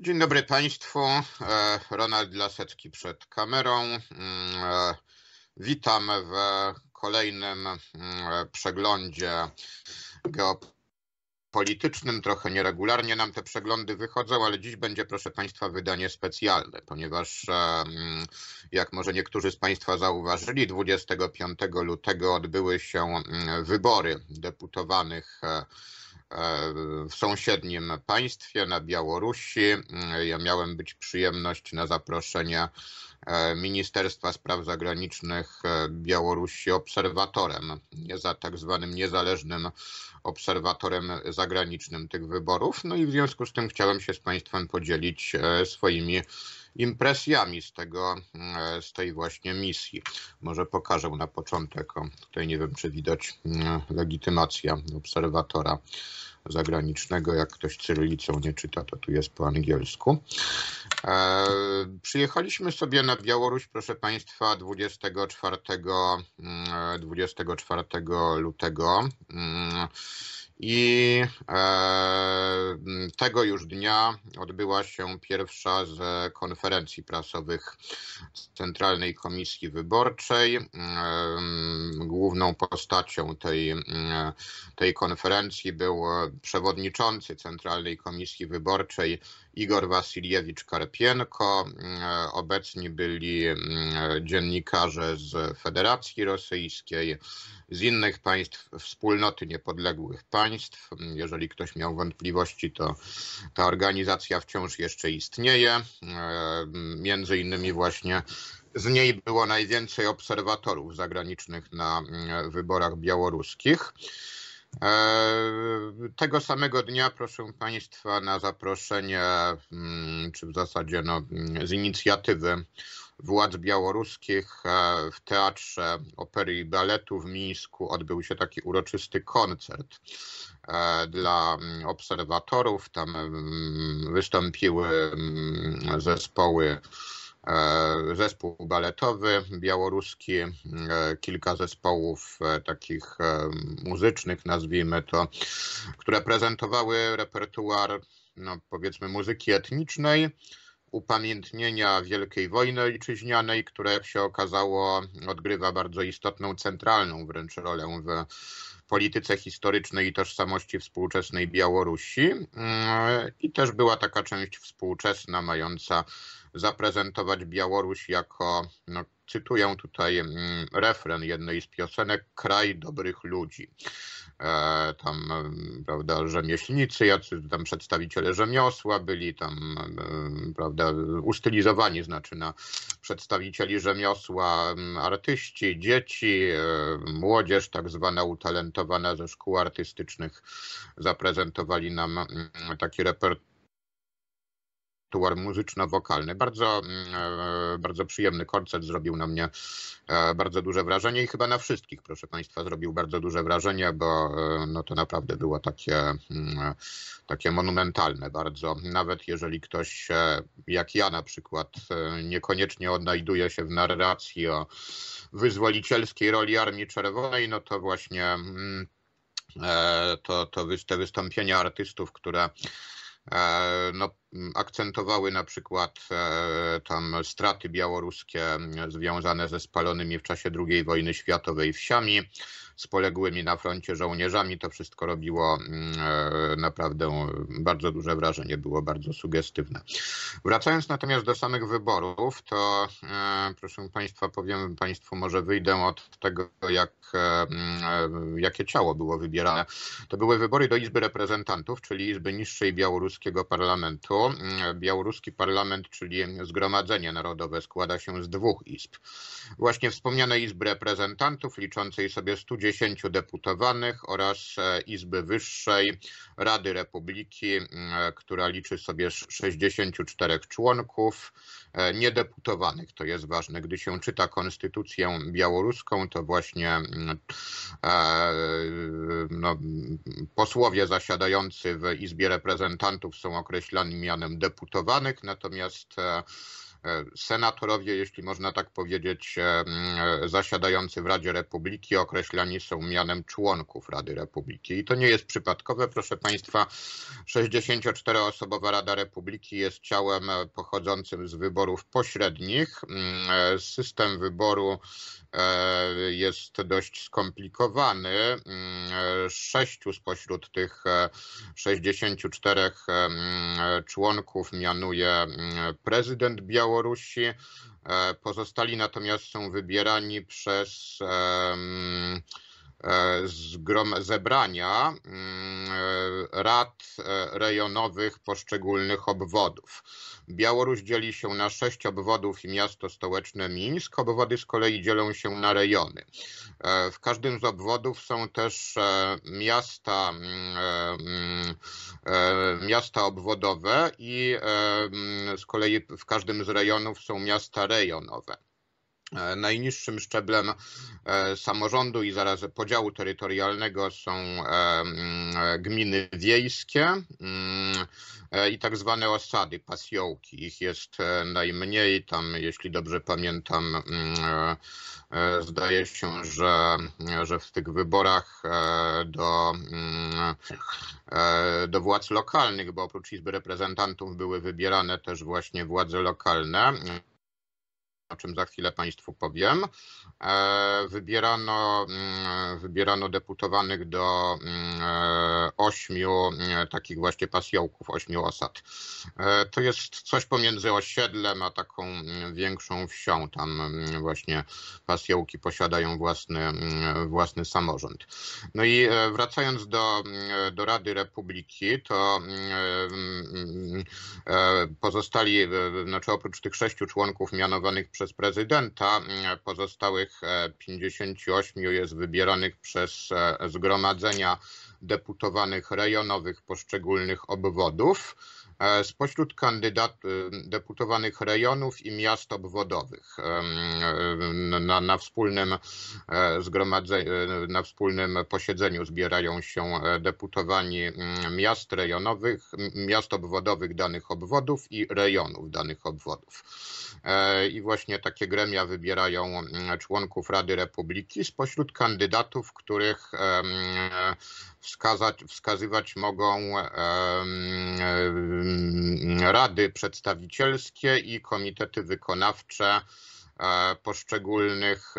Dzień dobry Państwu. E, Ronald Lasecki przed kamerą. Mm, e, witam w kolejnym mm, e, przeglądzie geopolitycznym. Trochę nieregularnie nam te przeglądy wychodzą, ale dziś będzie, proszę Państwa, wydanie specjalne, ponieważ mm, jak może niektórzy z Państwa zauważyli, 25 lutego odbyły się wybory deputowanych E, w sąsiednim państwie, na Białorusi. Mm, ja miałem być przyjemność na zaproszenie e, Ministerstwa Spraw Zagranicznych e, Białorusi obserwatorem, za tak zwanym niezależnym obserwatorem zagranicznym tych wyborów. No i w związku z tym chciałem się z Państwem podzielić swoimi impresjami z tego, e, z tej właśnie misji. Może pokażę na początek, tutaj nie wiem czy widać mm, legitymacja obserwatora zagranicznego, jak ktoś cyrylicą nie czyta, to tu jest po angielsku. E, przyjechaliśmy sobie na Białoruś, proszę Państwa, 24, 24 mm, e, lutego mm, i e, tego już dnia odbyła się pierwsza z konferencji prasowych Centralnej Komisji Wyborczej. E, główną postacią tej, tej konferencji był e, przewodniczący Centralnej Komisji Wyborczej Igor Wasiliewicz Karpienko, mm, obecni byli mm, dziennikarze z Federacji Rosyjskiej, z innych państw wspólnoty niepodległych państw. Jeżeli ktoś miał wątpliwości, to ta organizacja wciąż jeszcze istnieje. Mm, między innymi właśnie z niej było najwięcej obserwatorów zagranicznych na wyborach białoruskich. E, tego samego dnia, proszę Państwa, na zaproszenie, mm, czy w zasadzie no, mm, z inicjatywy władz białoruskich e, w Teatrze Opery i Baletu w Mińsku odbył się taki uroczysty koncert e, dla mm, obserwatorów. Tam wystąpiły zespoły E, zespół baletowy białoruski, e, kilka zespołów e, takich muzycznych, nazwijmy to, które prezentowały repertuar, no powiedzmy, muzyki etnicznej upamiętnienia Wielkiej Wojny Ojczyźnianej, które jak się okazało odgrywa bardzo istotną, centralną wręcz rolę w polityce historycznej i tożsamości współczesnej Białorusi. I też była taka część współczesna, mająca zaprezentować Białoruś jako, no, cytuję tutaj mm, refren jednej z piosenek, kraj dobrych ludzi. E, tam, mm, prawda, rzemieślnicy, jacy tam przedstawiciele rzemiosła byli tam, mm, prawda, ustylizowani, znaczy na przedstawicieli rzemiosła, artyści, dzieci, e, młodzież tak zwana utalentowana ze szkół artystycznych zaprezentowali nam taki repertuar repertuar muzyczno-wokalny. Bardzo, mm, e, bardzo przyjemny koncert zrobił na mnie e, bardzo duże wrażenie i chyba na wszystkich, proszę Państwa, zrobił bardzo duże wrażenie, bo e, no to naprawdę było takie, mm, takie monumentalne bardzo. Nawet jeżeli ktoś, jak ja na przykład, niekoniecznie odnajduje się w narracji o wyzwolicielskiej roli Armii Czerwonej, no to właśnie mm, to, to te wystąpienia artystów, które E, no, akcentowały na przykład e, tam straty białoruskie związane ze spalonymi w czasie II wojny światowej wsiami, z poległymi na froncie żołnierzami. To wszystko robiło mm, e, naprawdę bardzo duże wrażenie, było bardzo sugestywne. Wracając natomiast do samych wyborów, to e, proszę Państwa, powiem Państwu, może wyjdę od tego, jak, e, mm, jakie ciało było wybierane. To były wybory do Izby Reprezentantów, czyli Izby niższej białoruskiego parlamentu. Mm, Białoruski parlament, czyli Zgromadzenie Narodowe, składa się z dwóch izb. Właśnie wspomnianej Izby Reprezentantów, liczącej sobie 110 60 deputowanych oraz e, Izby Wyższej Rady Republiki, e, która liczy sobie 64 członków e, niedeputowanych. To jest ważne. Gdy się czyta konstytucję białoruską, to właśnie no, posłowie zasiadający w Izbie Reprezentantów są określani mianem deputowanych, natomiast E, senatorowie, jeśli można tak powiedzieć, e, e, zasiadający w Radzie Republiki określani są mianem członków Rady Republiki. I to nie jest przypadkowe, proszę Państwa. 64-osobowa Rada Republiki jest ciałem pochodzącym z wyborów pośrednich. System wyboru jest dość skomplikowany. Sześciu spośród tych 64 członków mianuje prezydent Białorusi. Białorusi. E, pozostali natomiast są wybierani przez um, E, zgrom, zebrania mm, e, rad e, rejonowych poszczególnych obwodów. Białoruś dzieli się na sześć obwodów i miasto stołeczne Mińsk. Obwody z kolei dzielą się na rejony. W każdym z obwodów są też miasta, mm, mm, miasta obwodowe i z kolei w każdym z rejonów są miasta rejonowe. E, najniższym szczeblem e, samorządu i zaraz podziału terytorialnego są e, mm, gminy wiejskie mm, i tak zwane osady, pasjołki. Ich jest najmniej, tam jeśli dobrze pamiętam, mm, zdaje się, że, że w tych wyborach do, do władz lokalnych, bo oprócz Izby Reprezentantów były wybierane też właśnie władze lokalne, o czym za chwilę Państwu powiem. E, wybierano, mm, wybierano deputowanych do mm, e, ośmiu mm, takich właśnie pasjołków, ośmiu osad. E, to jest coś pomiędzy osiedlem a taką większą wsią. Tam właśnie pasjołki posiadają własny, własny samorząd. No i wracając do, do Rady Republiki, to pozostali, znaczy oprócz tych sześciu członków mianowanych przez prezydenta, mm, pozostałych 58 e, jest wybieranych przez e, zgromadzenia deputowanych rejonowych poszczególnych obwodów. E, spośród kandydatów y, deputowanych rejonów i miast obwodowych na, na wspólnym e, zgromadzeniu, e, na wspólnym posiedzeniu zbierają się deputowani miast rejonowych, miast obwodowych danych obwodów i rejonów danych obwodów. I właśnie takie gremia wybierają członków Rady Republiki spośród kandydatów, których wskazać, wskazywać mogą Mm, rady przedstawicielskie i komitety wykonawcze E, poszczególnych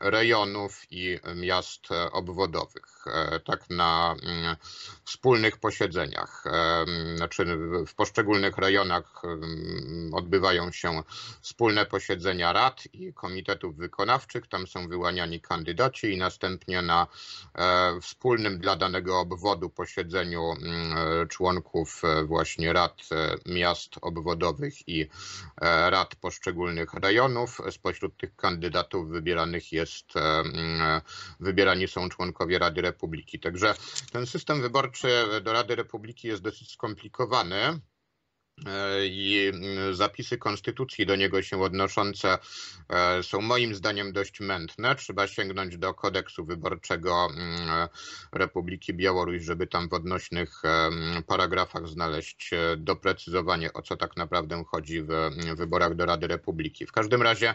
rejonów i miast e, obwodowych, e, tak na mm, wspólnych posiedzeniach. Znaczy w poszczególnych rejonach odbywają się wspólne posiedzenia rad i komitetów wykonawczych, tam są wyłaniani kandydaci i następnie na wspólnym dla danego obwodu posiedzeniu mm, członków właśnie rad miast obwodowych i rad poszczególnych rejonów spośród tych kandydatów wybieranych jest, e, e, wybierani są członkowie Rady Republiki. Także ten system wyborczy do Rady Republiki jest dosyć skomplikowany. E, i mm, zapisy konstytucji do niego się odnoszące e, są moim zdaniem dość mętne. Trzeba sięgnąć do kodeksu wyborczego mm, Republiki Białoruś, żeby tam w odnośnych e, mm, paragrafach znaleźć doprecyzowanie, o co tak naprawdę chodzi w wyborach do Rady Republiki. W każdym razie,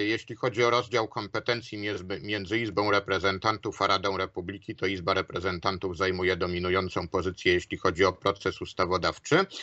jeśli chodzi o rozdział kompetencji między Izbą Reprezentantów a Radą Republiki, to Izba Reprezentantów zajmuje dominującą pozycję, jeśli chodzi o proces ustawodawczy.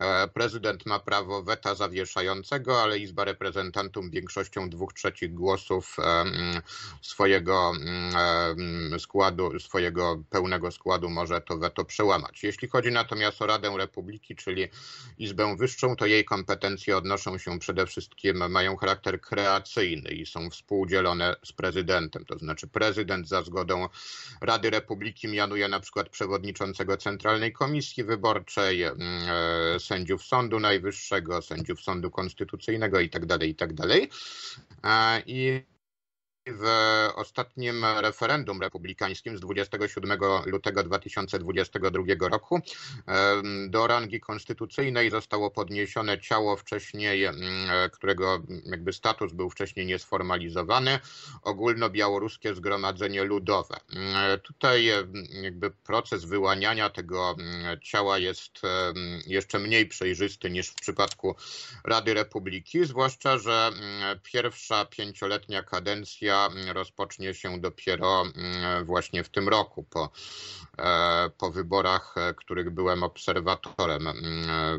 E, prezydent ma prawo weta zawieszającego, ale Izba Reprezentantów większością dwóch trzecich głosów swojego składu, swojego pełnego składu może to weto przełamać. Jeśli chodzi natomiast o Radę Republiki, czyli Izbę Wyższą, to jej kompetencje odnoszą się przede wszystkim, mają charakter kreacyjny i są współdzielone z prezydentem. To znaczy prezydent za zgodą Rady Republiki mianuje na przykład przewodniczącego Centralnej Komisji Wyborczej, e, sędziów Sądu Najwyższego, sędziów Sądu Konstytucyjnego itd. itd. I tak tak w ostatnim referendum republikańskim z 27 lutego 2022 roku. Do rangi konstytucyjnej zostało podniesione ciało wcześniej, którego jakby status był wcześniej niesformalizowany, ogólnobiałoruskie zgromadzenie ludowe. E, tutaj jakby proces wyłaniania tego ciała jest jeszcze mniej przejrzysty niż w przypadku Rady Republiki, zwłaszcza, że pierwsza pięcioletnia kadencja rozpocznie się dopiero mm, właśnie w tym roku, po, e, po wyborach, e, których byłem obserwatorem. Mm,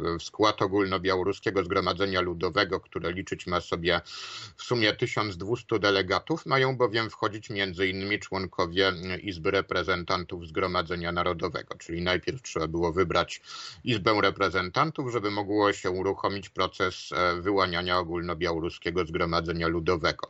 e, w skład ogólnobiałoruskiego Zgromadzenia Ludowego, które liczyć ma sobie w sumie 1200 delegatów, mają bowiem wchodzić m.in. członkowie mm, Izby Reprezentantów Zgromadzenia Narodowego, czyli najpierw trzeba było wybrać Izbę Reprezentantów, żeby mogło się uruchomić proces wyłaniania ogólnobiałoruskiego Zgromadzenia Ludowego.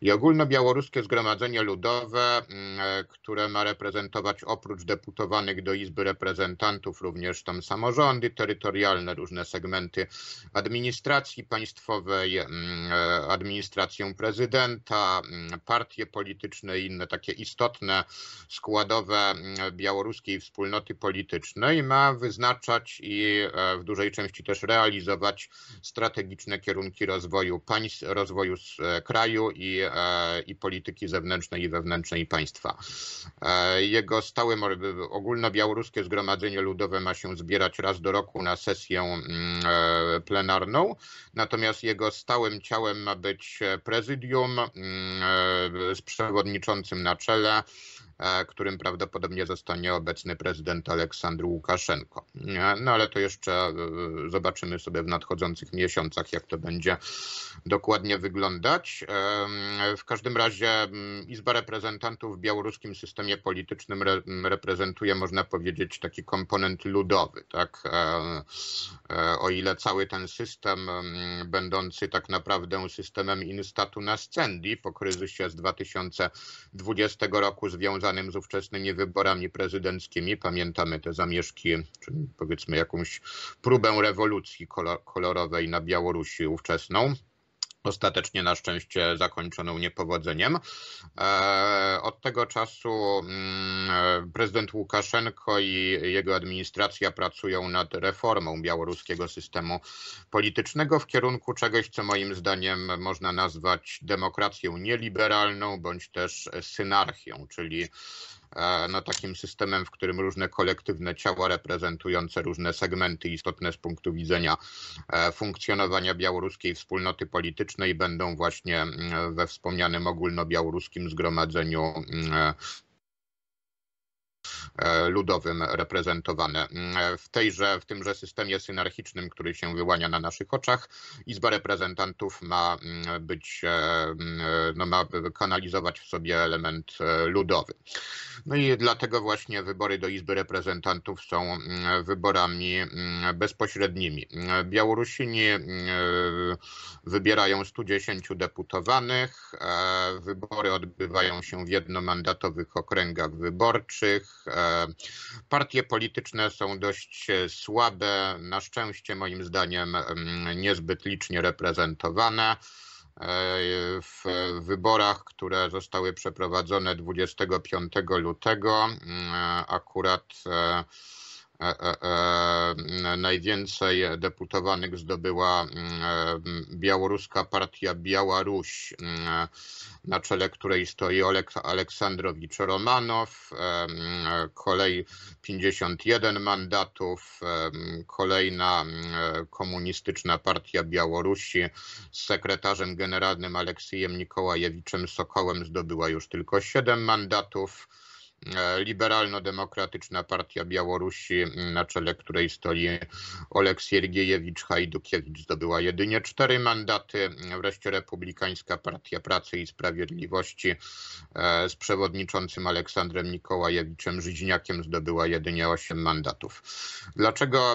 I ogólnobiał. Białoruskie Zgromadzenie Ludowe, mm, e, które ma reprezentować oprócz deputowanych do Izby Reprezentantów również tam samorządy terytorialne, różne segmenty administracji państwowej, mm, e, administrację prezydenta, mm, partie polityczne i inne takie istotne składowe białoruskiej wspólnoty politycznej, ma wyznaczać i e, w dużej części też realizować strategiczne kierunki rozwoju państw, rozwoju kraju i, i i polityki zewnętrznej i wewnętrznej państwa. E, jego stałe ogólnobiałoruskie Zgromadzenie Ludowe ma się zbierać raz do roku na sesję mm, e, plenarną, natomiast jego stałym ciałem ma być e, prezydium mm, z przewodniczącym na czele. E, którym prawdopodobnie zostanie obecny prezydent Aleksandr Łukaszenko. E, no ale to jeszcze e, zobaczymy sobie w nadchodzących miesiącach, jak to będzie dokładnie wyglądać. W każdym razie mm, Izba Reprezentantów w białoruskim systemie politycznym re mm, reprezentuje, można powiedzieć, taki komponent ludowy. Tak? O ile cały ten system mm, będący tak naprawdę systemem instatu nascendi po kryzysie z 2020 roku związany związanym z ówczesnymi wyborami prezydenckimi. Pamiętamy te zamieszki, czyli powiedzmy jakąś próbę rewolucji kolorowej na Białorusi ówczesną. Ostatecznie na szczęście zakończoną niepowodzeniem. E, od tego czasu mm, e, prezydent Łukaszenko i jego administracja pracują nad reformą białoruskiego systemu politycznego w kierunku czegoś, co moim zdaniem można nazwać demokracją nieliberalną bądź też synarchią, czyli E, no, takim systemem, w którym różne kolektywne ciała reprezentujące różne segmenty istotne z punktu widzenia e, funkcjonowania białoruskiej wspólnoty politycznej będą właśnie mm, we wspomnianym ogólnobiałoruskim zgromadzeniu mm, e, E, ludowym reprezentowane. Mm, w tejże, w tymże systemie synarchicznym, który się wyłania na naszych oczach, Izba Reprezentantów ma mm, być, e, mm, e, no, ma kanalizować w sobie element ludowy. No i dlatego właśnie wybory do Izby Reprezentantów są wyborami bezpośrednimi. Białorusini wybierają 110 deputowanych, wybory odbywają się w jednomandatowych okręgach wyborczych. Partie polityczne są dość e, słabe, na szczęście moim zdaniem mm, niezbyt licznie reprezentowane. E, w wyborach, które zostały przeprowadzone 25 lutego, mm, akurat e, E, e, e, najwięcej deputowanych zdobyła mm, białoruska partia Białoruś mm, na czele której stoi Aleksandrowicz Romanow, mm, kolej 51 mandatów, kolejna komunistyczna partia Białorusi z sekretarzem generalnym Aleksiejem Nikołajewiczem Sokołem zdobyła już tylko 7 mandatów. E, Liberalno-Demokratyczna Partia Białorusi, na czele której stoi Olek Siergiejewicz Hajdukiewicz, zdobyła jedynie cztery mandaty. Wreszcie Republikańska Partia Pracy i Sprawiedliwości e, z przewodniczącym Aleksandrem Nikołajewiczem Żyźniakiem zdobyła jedynie osiem mandatów. Dlaczego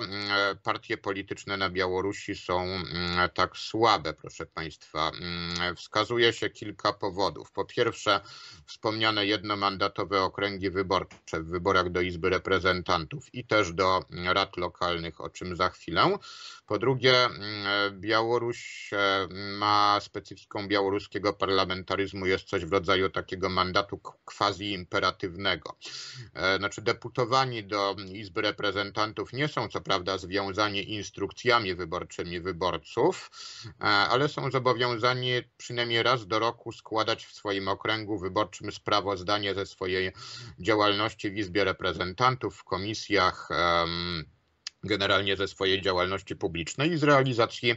partie polityczne na Białorusi są tak słabe, proszę Państwa? Wskazuje się kilka powodów. Po pierwsze, wspomniane jednomandatowe okręgi okręgi wyborcze w wyborach do Izby Reprezentantów i też do rad lokalnych, o czym za chwilę. Po drugie, mm, Białoruś e, ma specyfiką białoruskiego parlamentaryzmu, jest coś w rodzaju takiego mandatu quasi-imperatywnego. E, znaczy, deputowani do Izby Reprezentantów nie są co prawda związani instrukcjami wyborczymi wyborców, e, ale są zobowiązani przynajmniej raz do roku składać w swoim okręgu wyborczym sprawozdanie ze swojej działalności w Izbie Reprezentantów, w komisjach generalnie ze swojej tak. działalności publicznej i z realizacji e,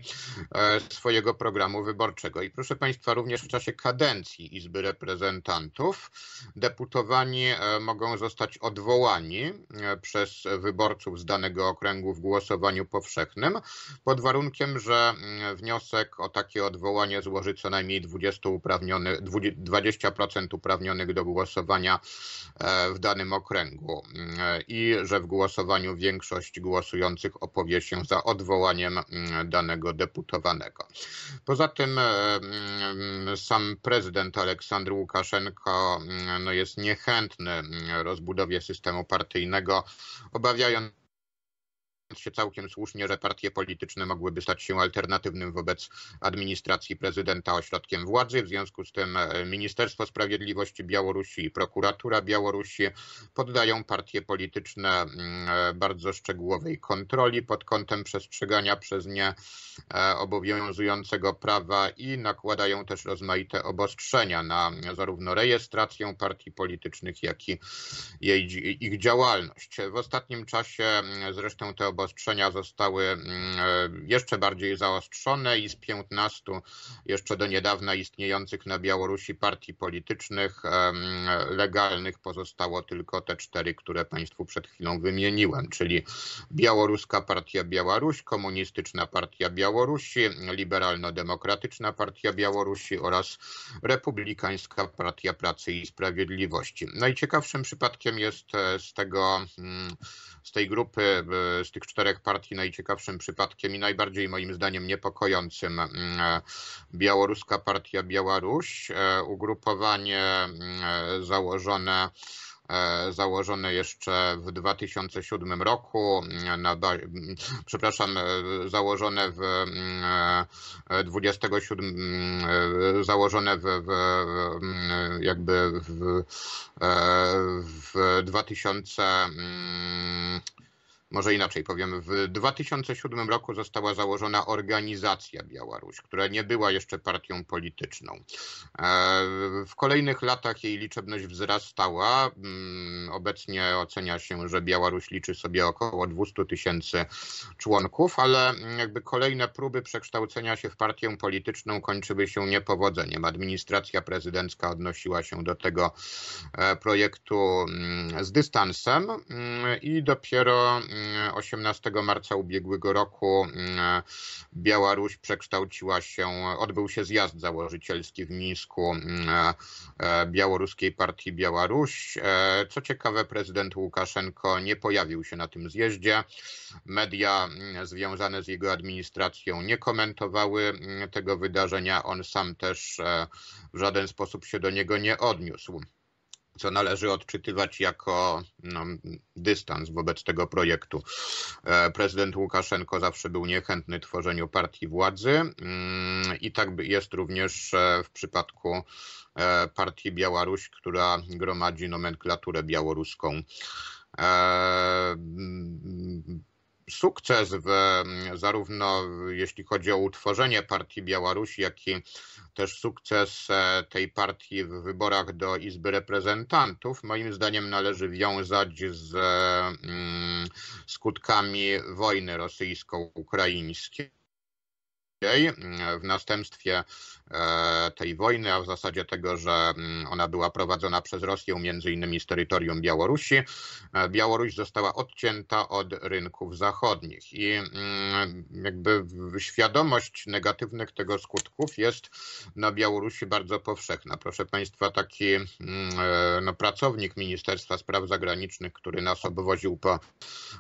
swojego programu wyborczego. I proszę Państwa, również w czasie kadencji Izby Reprezentantów deputowani e, mogą zostać odwołani e, przez wyborców z danego okręgu w głosowaniu powszechnym pod warunkiem, że mm, wniosek o takie odwołanie złoży co najmniej 20, 20% uprawnionych do głosowania w danym okręgu mm, i że w głosowaniu większość głosów głosujących opowie się za odwołaniem mm, danego deputowanego. Poza tym e, mm, sam prezydent Aleksandr Łukaszenko mm, no jest niechętny rozbudowie systemu partyjnego, obawiając się całkiem słusznie, że partie polityczne mogłyby stać się alternatywnym wobec administracji prezydenta ośrodkiem władzy. W związku z tym e, Ministerstwo Sprawiedliwości Białorusi i prokuratura Białorusi poddają partie polityczne mm, e, bardzo szczegółowej kontroli pod kątem przestrzegania przez nie e, obowiązującego prawa i nakładają też rozmaite obostrzenia na zarówno rejestrację partii politycznych, jak i jej, ich działalność. W ostatnim czasie mm, zresztą te obostrzenia obostrzenia zostały mm, e, jeszcze bardziej zaostrzone i z 15 jeszcze do niedawna istniejących na Białorusi partii politycznych e, legalnych pozostało tylko te cztery, które Państwu przed chwilą wymieniłem, czyli Białoruska Partia Białoruś, Komunistyczna Partia Białorusi, Liberalno-Demokratyczna Partia Białorusi oraz Republikańska Partia Pracy i Sprawiedliwości. Najciekawszym przypadkiem jest e, z tego, mm, z tej grupy, z tych czterech partii najciekawszym przypadkiem i najbardziej moim zdaniem niepokojącym mm, e, Białoruska Partia Białoruś, e, ugrupowanie mm, e, założone założone jeszcze w 2007 roku, mm, na, przepraszam, założone w 27, założone w, w jakby w, w 2000 może inaczej powiem, w 2007 roku została założona organizacja Białoruś, która nie była jeszcze partią polityczną. E, w kolejnych latach jej liczebność wzrastała. Mm, obecnie ocenia się, że Białoruś liczy sobie około 200 tysięcy członków, ale jakby kolejne próby przekształcenia się w partię polityczną kończyły się niepowodzeniem. Administracja prezydencka odnosiła się do tego e, projektu mm, z dystansem mm, i dopiero 18 marca ubiegłego roku mm, Białoruś przekształciła się, odbył się zjazd założycielski w Mińsku mm, e, e, Białoruskiej Partii Białoruś. E, co ciekawe, prezydent Łukaszenko nie pojawił się na tym zjeździe. Media mm, związane z jego administracją nie komentowały tego wydarzenia. On sam też w żaden sposób się do niego nie odniósł co należy odczytywać jako no, dystans wobec tego projektu. E, prezydent Łukaszenko zawsze był niechętny tworzeniu partii władzy mm, i tak jest również e, w przypadku e, partii Białoruś, która gromadzi nomenklaturę białoruską sukces w, mm, zarówno jeśli chodzi o utworzenie partii Białorusi, jak i też sukces e, tej partii w wyborach do Izby Reprezentantów, moim zdaniem należy wiązać z mm, skutkami wojny rosyjsko-ukraińskiej w następstwie E, tej wojny, a w zasadzie tego, że mm, ona była prowadzona przez Rosję, między innymi z terytorium Białorusi. E, Białoruś została odcięta od rynków zachodnich i mm, jakby świadomość negatywnych tego skutków jest na Białorusi bardzo powszechna. Proszę Państwa, taki mm, e, no, pracownik Ministerstwa Spraw Zagranicznych, który nas obwoził po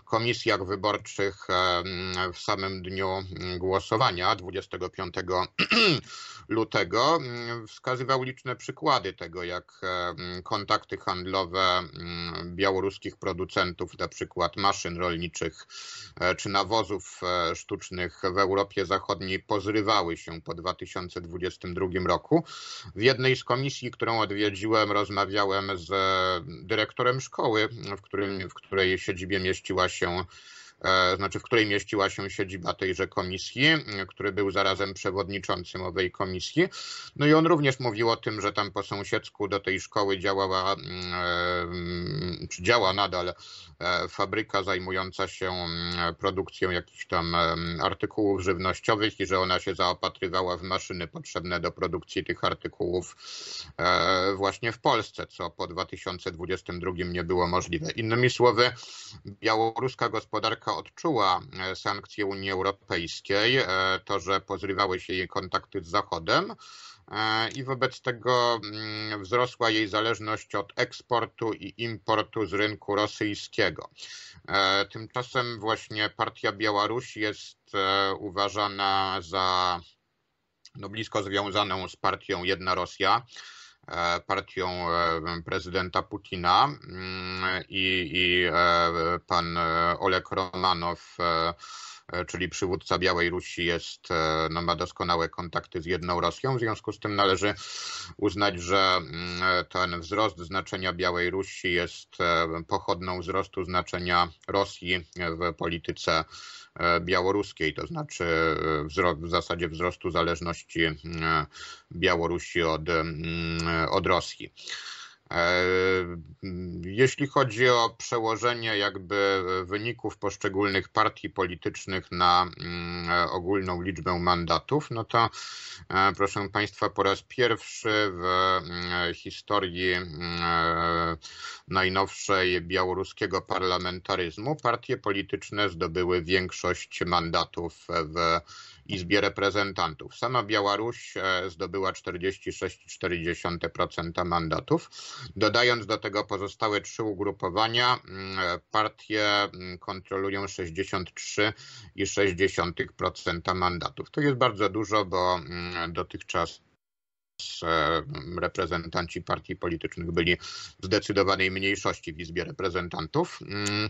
komisjach wyborczych w samym dniu głosowania 25 lutego, lutego mm, wskazywał liczne przykłady tego, jak e, mm, kontakty handlowe mm, białoruskich producentów, na przykład maszyn rolniczych e, czy nawozów e, sztucznych w Europie Zachodniej pozrywały się po 2022 roku. W jednej z komisji, którą odwiedziłem, rozmawiałem z dyrektorem szkoły, w, którym, w której siedzibie mieściła się E, znaczy w której mieściła się siedziba tejże komisji, który był zarazem przewodniczącym owej komisji. No i on również mówił o tym, że tam po sąsiedzku do tej szkoły działała, e, czy działa nadal e, fabryka zajmująca się produkcją jakichś tam artykułów żywnościowych i że ona się zaopatrywała w maszyny potrzebne do produkcji tych artykułów właśnie w Polsce, co po 2022 nie było możliwe. Innymi słowy, białoruska gospodarka odczuła e, sankcje Unii Europejskiej, e, to, że pozrywały się jej kontakty z Zachodem e, i wobec tego mm, wzrosła jej zależność od eksportu i importu z rynku rosyjskiego. Tymczasem właśnie partia Białorusi jest uważana za no, blisko związaną z partią Jedna Rosja. E, partią e, prezydenta Putina mm, i, i e, pan Olek Romanow E, czyli przywódca Białej Rusi jest, e, no, ma doskonałe kontakty z jedną Rosją, w związku z tym należy uznać, że mm, e, ten wzrost znaczenia Białej Rusi jest pochodną wzrostu znaczenia Rosji w polityce białoruskiej, to znaczy w zasadzie wzrostu zależności mm, Białorusi od, mm, od Rosji. E, jeśli chodzi o przełożenie jakby wyników poszczególnych partii politycznych na mm, ogólną liczbę mandatów, no to e, proszę Państwa, po raz pierwszy w mm, historii mm, najnowszej białoruskiego parlamentaryzmu partie polityczne zdobyły większość mandatów w Izbie Reprezentantów. Sama Białoruś e, zdobyła 46,4% mandatów. Dodając do tego pozostałe trzy ugrupowania, mm, e, partie mm, kontrolują 63,6% mandatów. To jest bardzo dużo, bo mm, dotychczas reprezentanci partii politycznych byli w zdecydowanej mniejszości w Izbie Reprezentantów. Mm,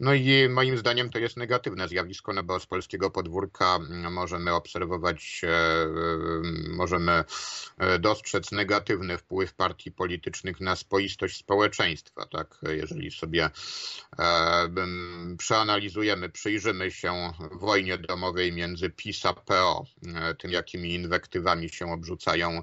no i moim zdaniem to jest negatywne zjawisko, no bo z polskiego podwórka mm, możemy obserwować, e, możemy e, dostrzec negatywny wpływ partii politycznych na spoistość społeczeństwa. Tak? Jeżeli sobie e, przeanalizujemy, przyjrzymy się wojnie domowej między PiS a PO, tym jakimi inwektywami się obrzucają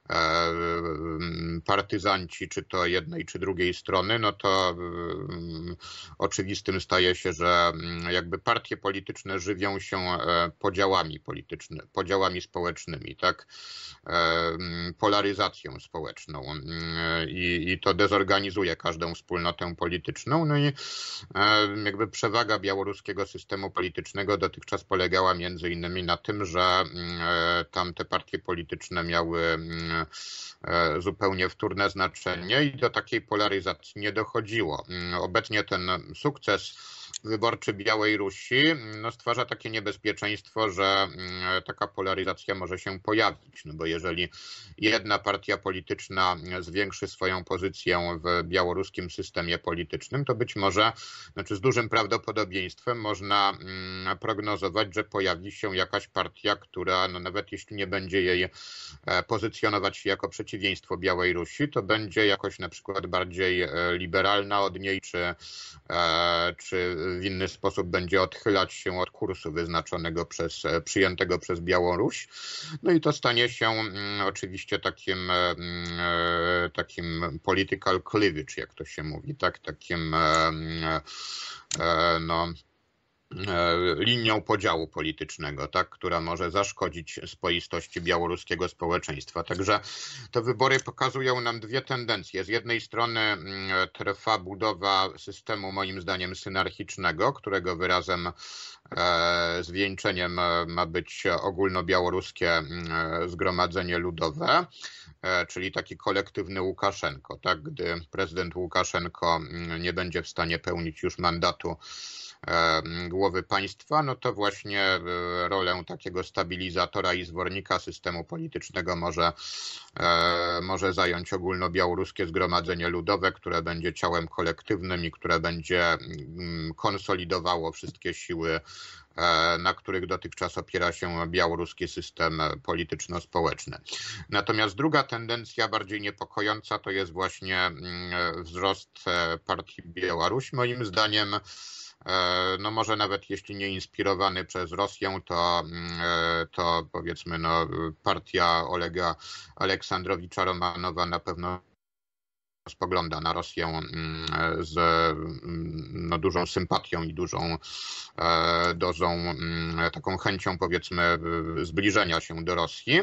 E, partyzanci, czy to jednej, czy drugiej strony, no to oczywistym staje się, że jakby partie polityczne żywią się e, podziałami politycznymi, podziałami społecznymi, tak? E, polaryzacją społeczną i, i to dezorganizuje każdą wspólnotę polityczną. No i jakby przewaga białoruskiego systemu politycznego dotychczas polegała między innymi na tym, że tam te partie polityczne miały E, zupełnie wtórne znaczenie i do takiej polaryzacji nie dochodziło. Mm, obecnie ten sukces wyborczy Białej Rusi mm, no, stwarza takie niebezpieczeństwo, że mm, taka polaryzacja może się pojawić. No bo jeżeli jedna partia polityczna zwiększy swoją pozycję w białoruskim systemie politycznym, to być może, znaczy z dużym prawdopodobieństwem można mm, prognozować, że pojawi się jakaś partia, która no, nawet jeśli nie będzie jej e, pozycjonować się jako przeciwieństwo Białej Rusi, to będzie jakoś na przykład bardziej e, liberalna od niej, czy, e, czy w inny sposób będzie odchylać się od kursu wyznaczonego przez, e, przyjętego przez Białoruś. No i to stanie się mm, oczywiście takim, e, mm, e, takim political cleavage, jak to się mówi, tak, takim mm, no E, linią podziału politycznego, tak, która może zaszkodzić spoistości białoruskiego społeczeństwa. Także te wybory pokazują nam dwie tendencje. Z jednej strony mm, trwa budowa systemu, moim zdaniem, synarchicznego, którego wyrazem e, zwieńczeniem e, ma być ogólnobiałoruskie mm, zgromadzenie ludowe, czyli taki kolektywny Łukaszenko, tak, gdy prezydent Łukaszenko mm, nie będzie w stanie pełnić już mandatu głowy państwa, no to właśnie e, rolę takiego stabilizatora i zwornika systemu politycznego może, e, może zająć ogólnobiałoruskie Zgromadzenie Ludowe, które będzie ciałem kolektywnym i które będzie mm, konsolidowało wszystkie siły e, na których dotychczas opiera się białoruski system polityczno-społeczny. Natomiast druga tendencja, bardziej niepokojąca, to jest właśnie mm, wzrost partii Białoruś. Moim zdaniem, E, no może nawet jeśli nie inspirowany przez Rosję, to, mm, e, to powiedzmy no, partia Olega Aleksandrowicza Romanowa na pewno spogląda na Rosję mm, z mm, no, dużą sympatią i dużą e, dozą, taką chęcią powiedzmy zbliżenia się do Rosji.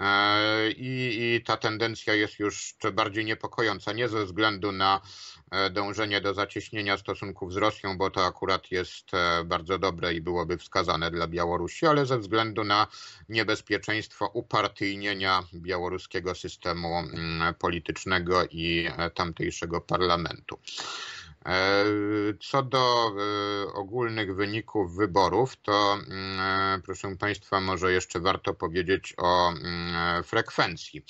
E, I, I, ta tendencja jest już bardziej niepokojąca, nie ze względu na e, dążenie do zacieśnienia stosunków z Rosją, bo to akurat jest e, bardzo dobre i byłoby wskazane dla Białorusi, ale ze względu na niebezpieczeństwo upartyjnienia białoruskiego systemu mm, politycznego i tamtejszego parlamentu. E, co do e, ogólnych wyników wyborów, to mm, e, proszę Państwa, może jeszcze warto powiedzieć o mm, frekwencji.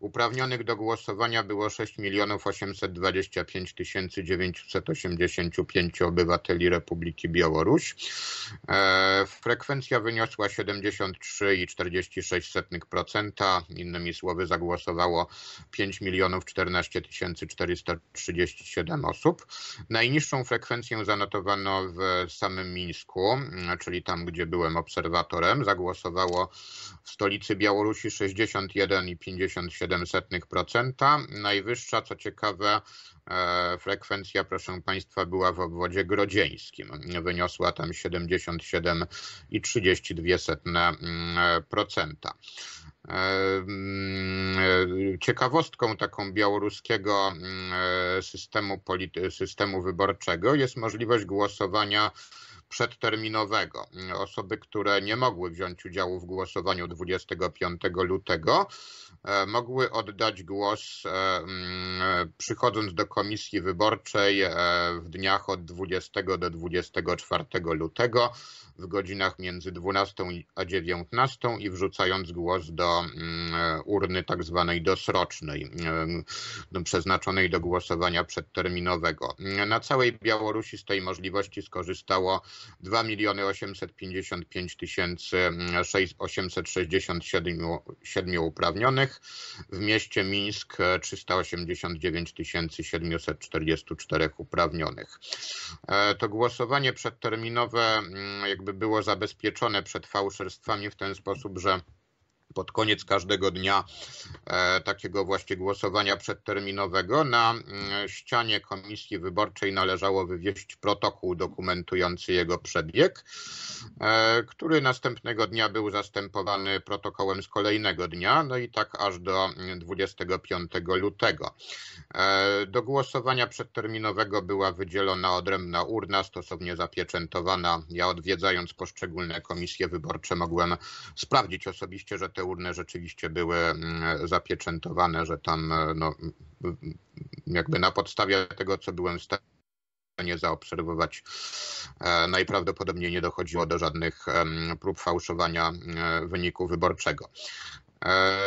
Uprawnionych do głosowania było 6 825 985 obywateli Republiki Białoruś. Frekwencja wyniosła 73,46%. Innymi słowy zagłosowało 5 14 437 osób. Najniższą frekwencję zanotowano w samym Mińsku, mm, czyli tam, gdzie byłem obserwatorem. Zagłosowało w stolicy Białorusi 61,57%. Najwyższa, co ciekawe, e, frekwencja, proszę Państwa, była w obwodzie grodzieńskim. Wyniosła tam 77,32%. E, ciekawostką taką białoruskiego e, systemu, systemu wyborczego jest możliwość głosowania przedterminowego. Osoby, które nie mogły wziąć udziału w głosowaniu 25 lutego, e, mogły oddać głos e, mm, przychodząc do komisji wyborczej e, w dniach od 20 do 24 lutego w godzinach między 12 a 19 i wrzucając głos do mm, urny tak zwanej dosrocznej, mm, przeznaczonej do głosowania przedterminowego. Na całej Białorusi z tej możliwości skorzystało 2 miliony 855 tysięcy 867 mm, uprawnionych, w mieście Mińsk 389 e, 744 uprawnionych. E, to głosowanie przedterminowe mm, jakby było zabezpieczone przed fałszerstwami w ten sposób, że pod koniec każdego dnia e, takiego właśnie głosowania przedterminowego na mm, ścianie komisji wyborczej należało wywieźć protokół dokumentujący jego przebieg, e, który następnego dnia był zastępowany protokołem z kolejnego dnia, no i tak aż do 25 mm, lutego. E, do głosowania przedterminowego była wydzielona odrębna urna, stosownie zapieczętowana. Ja odwiedzając poszczególne komisje wyborcze mogłem sprawdzić osobiście, że te urny rzeczywiście były mm, zapieczętowane, że tam e, no, jakby na podstawie tego, co byłem w stanie zaobserwować. E, najprawdopodobniej nie dochodziło do żadnych prób fałszowania e, wyniku wyborczego. E,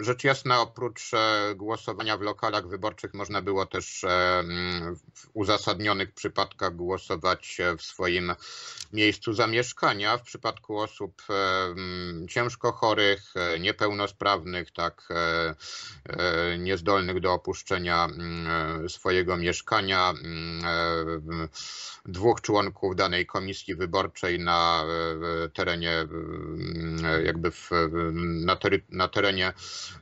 rzecz jasna, oprócz e, głosowania w lokalach wyborczych można było też e, w uzasadnionych przypadkach głosować w swoim miejscu zamieszkania. W przypadku osób ciężko chorych, niepełnosprawnych, tak niezdolnych do opuszczenia swojego mieszkania, dwóch członków danej komisji wyborczej na terenie jakby w, na terenie tery, na terenie,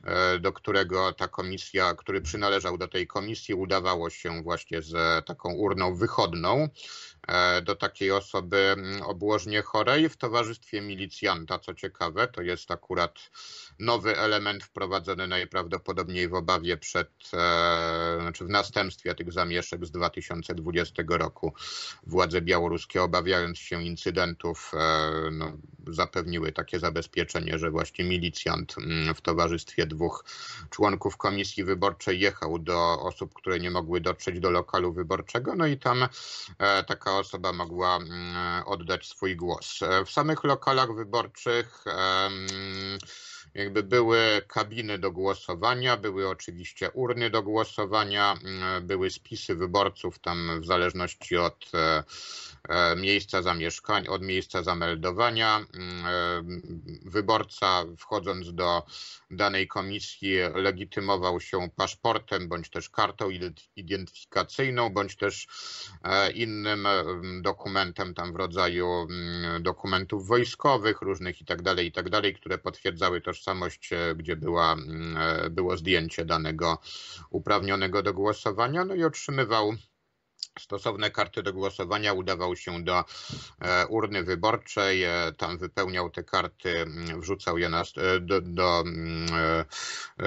e, do którego ta komisja, który przynależał do tej komisji, udawało się właśnie z taką urną wychodną e, do takiej osoby obłożnie chorej w towarzystwie milicjanta. Co ciekawe, to jest akurat nowy element wprowadzony najprawdopodobniej w obawie przed, e, znaczy w następstwie tych zamieszek z 2020 roku. Władze białoruskie, obawiając się incydentów, e, no, zapewniły takie zabezpieczenie, że właśnie milicjant mm, w towarzystwie dwóch członków komisji wyborczej jechał do osób, które nie mogły dotrzeć do lokalu wyborczego, no i tam e, taka osoba mogła mm, oddać swój głos. W samych lokalach wyborczych jakby były kabiny do głosowania, były oczywiście urny do głosowania, mm, były spisy wyborców tam w zależności od e, e, miejsca zamieszkania, od miejsca zameldowania. Mm, e, wyborca wchodząc do danej komisji legitymował się paszportem bądź też kartą identyfikacyjną, bądź też innym mm, dokumentem tam w rodzaju dokumentów wojskowych różnych itd., tak itd., tak które potwierdzały tożsamość tożsamość, e, gdzie była, mm, e, było zdjęcie danego uprawnionego do głosowania, no i otrzymywał stosowne karty do głosowania, udawał się do e, urny wyborczej, e, tam wypełniał te karty, mm, wrzucał je na, e, do, do, mm,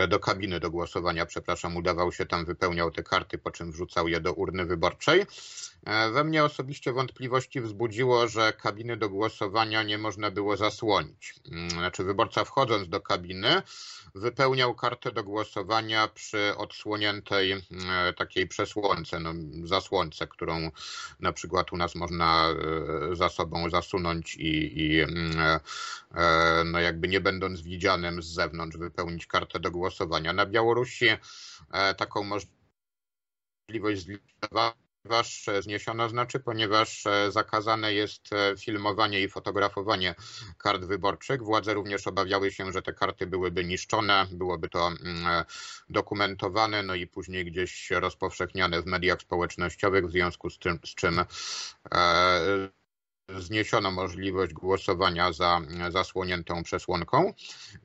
do, kabiny do głosowania, przepraszam, udawał się tam, wypełniał te karty, po czym wrzucał je do urny wyborczej. We mnie osobiście wątpliwości wzbudziło, że kabiny do głosowania nie można było zasłonić. Mm, znaczy wyborca wchodząc do kabiny, wypełniał kartę do głosowania przy odsłoniętej e, takiej przesłonce, no, zasłonce, którą na przykład u nas można e, za sobą zasunąć i, i mm, e, no jakby nie będąc widzianym z zewnątrz wypełnić kartę do głosowania. Na Białorusi taką możliwość zlikwidowania ponieważ e, znaczy, ponieważ e, zakazane jest e, filmowanie i fotografowanie kart wyborczych. Władze również obawiały się, że te karty byłyby niszczone, byłoby to mm, dokumentowane, no i później gdzieś rozpowszechniane w mediach społecznościowych, w związku z, tym, z czym zniesiono możliwość głosowania za zasłoniętą przesłonką.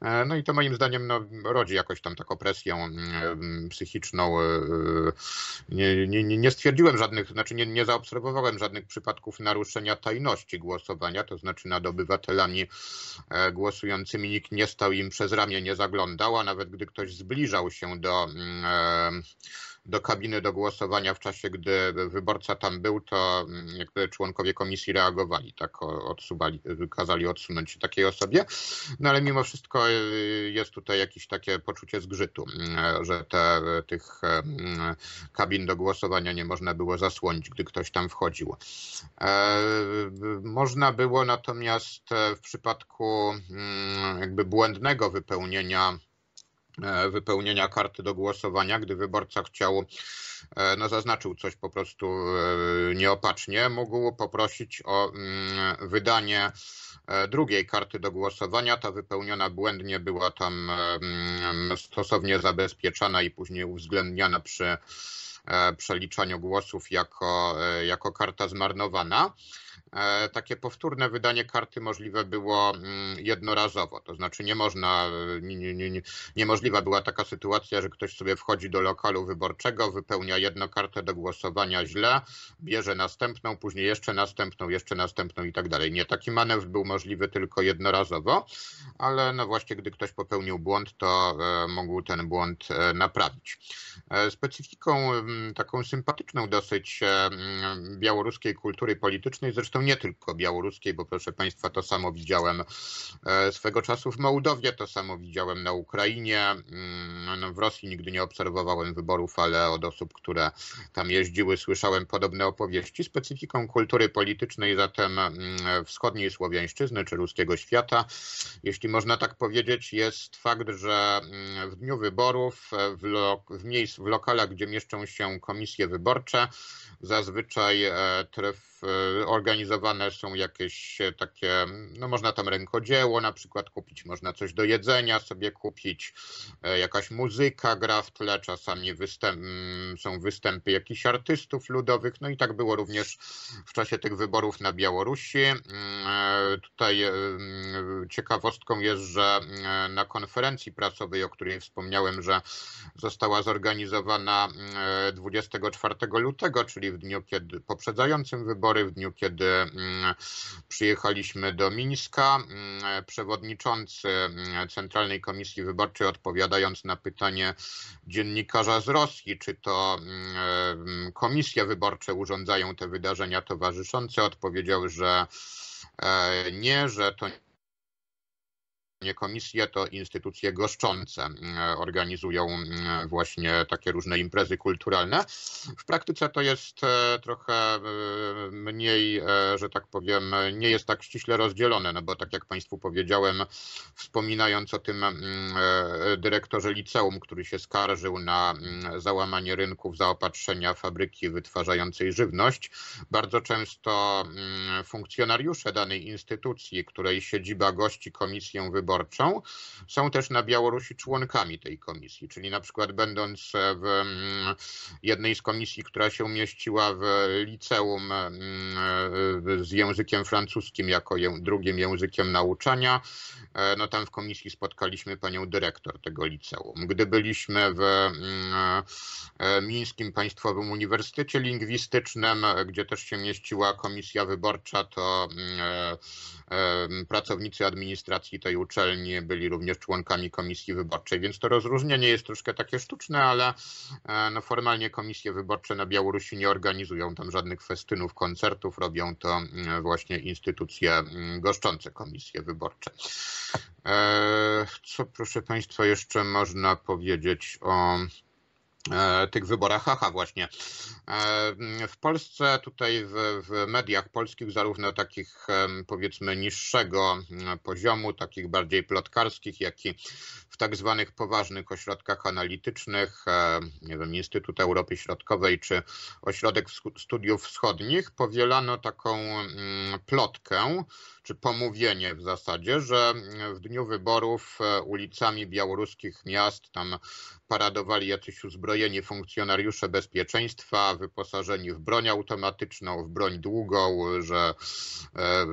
E, no i to moim zdaniem no, rodzi jakoś tam taką presję mm, mm, psychiczną. E, e, nie, nie, nie stwierdziłem żadnych, znaczy nie, nie zaobserwowałem żadnych przypadków naruszenia tajności głosowania, to znaczy nad obywatelami głosującymi nikt nie stał im przez ramię, nie zaglądał, a nawet gdy ktoś zbliżał się do mm, do kabiny do głosowania w czasie, gdy wyborca tam był, to mm, jakby członkowie komisji reagowali, tak odsuwali, kazali odsunąć się takiej osobie. No ale mimo wszystko y, jest tutaj jakieś takie poczucie zgrzytu, mm, że te, tych e, mm, kabin do głosowania nie można było zasłonić, gdy ktoś tam wchodził. E, można było natomiast e, w przypadku jakby błędnego wypełnienia E, wypełnienia karty do głosowania, gdy wyborca chciał, e, no zaznaczył coś po prostu e, nieopatrznie, mógł poprosić o mm, wydanie drugiej karty do głosowania. Ta wypełniona błędnie była tam mm, stosownie zabezpieczana i później uwzględniana przy przeliczaniu głosów jako, jako karta zmarnowana. E, takie powtórne wydanie karty możliwe było mm, jednorazowo. To znaczy nie można, e, nie, nie, nie, niemożliwa była taka sytuacja, że ktoś sobie wchodzi do lokalu wyborczego, wypełnia jedną kartę do głosowania źle, bierze następną, później jeszcze następną, jeszcze następną i tak dalej. Nie, taki manewr był możliwy tylko jednorazowo, ale no właśnie gdy ktoś popełnił błąd, to e, mógł ten błąd naprawić. Specyfiką mm, taką sympatyczną dosyć mm, białoruskiej kultury politycznej zresztą nie tylko białoruskiej, bo proszę Państwa, to samo widziałem e, swego czasu w Mołdowie, to samo widziałem na Ukrainie. Mm, no, w Rosji nigdy nie obserwowałem wyborów, ale od osób, które tam jeździły, słyszałem podobne opowieści. Specyfiką kultury politycznej zatem mm, wschodniej Słowiańszczyzny czy ruskiego świata, jeśli można tak powiedzieć, jest fakt, że mm, w dniu wyborów e, w, lo, w, miejsc, w lokalach, gdzie mieszczą się komisje wyborcze, zazwyczaj e, tref, organizowane są jakieś e, takie, no można tam rękodzieło na przykład kupić, można coś do jedzenia sobie kupić, e, jakaś muzyka gra w tle, czasami występ, mm, są występy jakichś artystów ludowych, no i tak było również w czasie tych wyborów na Białorusi. Mm, e, tutaj mm, ciekawostką jest, że na konferencji prasowej, o której wspomniałem, że została zorganizowana 24 lutego, czyli w dniu kiedy poprzedzającym wybory, w dniu kiedy Mm, przyjechaliśmy do Mińska. Mm, przewodniczący mm, Centralnej Komisji Wyborczej, odpowiadając na pytanie dziennikarza z Rosji, czy to komisje wyborcze urządzają te wydarzenia towarzyszące, odpowiedział, że e, nie, że to Komisje to instytucje goszczące mm, organizują mm, właśnie takie różne imprezy kulturalne. W praktyce to jest e, trochę e, mniej, e, że tak powiem, nie jest tak ściśle rozdzielone, no bo tak jak Państwu powiedziałem, wspominając o tym mm, dyrektorze liceum, który się skarżył na załamanie rynków zaopatrzenia fabryki wytwarzającej żywność, bardzo często funkcjonariusze danej instytucji, której siedziba gości komisję wyborczą, Wyborczą. Są też na Białorusi członkami tej komisji, czyli na przykład będąc w mm, jednej z komisji, która się umieściła w liceum mm, z językiem francuskim jako drugim językiem nauczania, e, no tam w komisji spotkaliśmy panią dyrektor tego liceum. Gdy byliśmy w mm, e, Mińskim Państwowym Uniwersytecie Lingwistycznym, gdzie też się mieściła komisja wyborcza, to e, pracownicy administracji tej uczelni nie byli również członkami komisji wyborczej, więc to rozróżnienie jest troszkę takie sztuczne, ale e, no formalnie komisje wyborcze na Białorusi nie organizują tam żadnych festynów, koncertów, robią to właśnie instytucje goszczące komisje wyborcze. E, co proszę Państwa jeszcze można powiedzieć o E, tych wyborach haha właśnie. E, mm, w Polsce tutaj w, w, mediach polskich, zarówno takich powiedzmy niższego mm, poziomu, takich bardziej plotkarskich, jak i w tak zwanych poważnych ośrodkach analitycznych, e, nie wiem, Instytut Europy Środkowej czy Ośrodek Studiów Wschodnich, powielano taką mm, plotkę, czy pomówienie w zasadzie, że w dniu wyborów ulicami białoruskich miast tam paradowali jacyś uzbrojeni uzbrojeni funkcjonariusze bezpieczeństwa, wyposażeni w broń automatyczną, w broń długą, że e,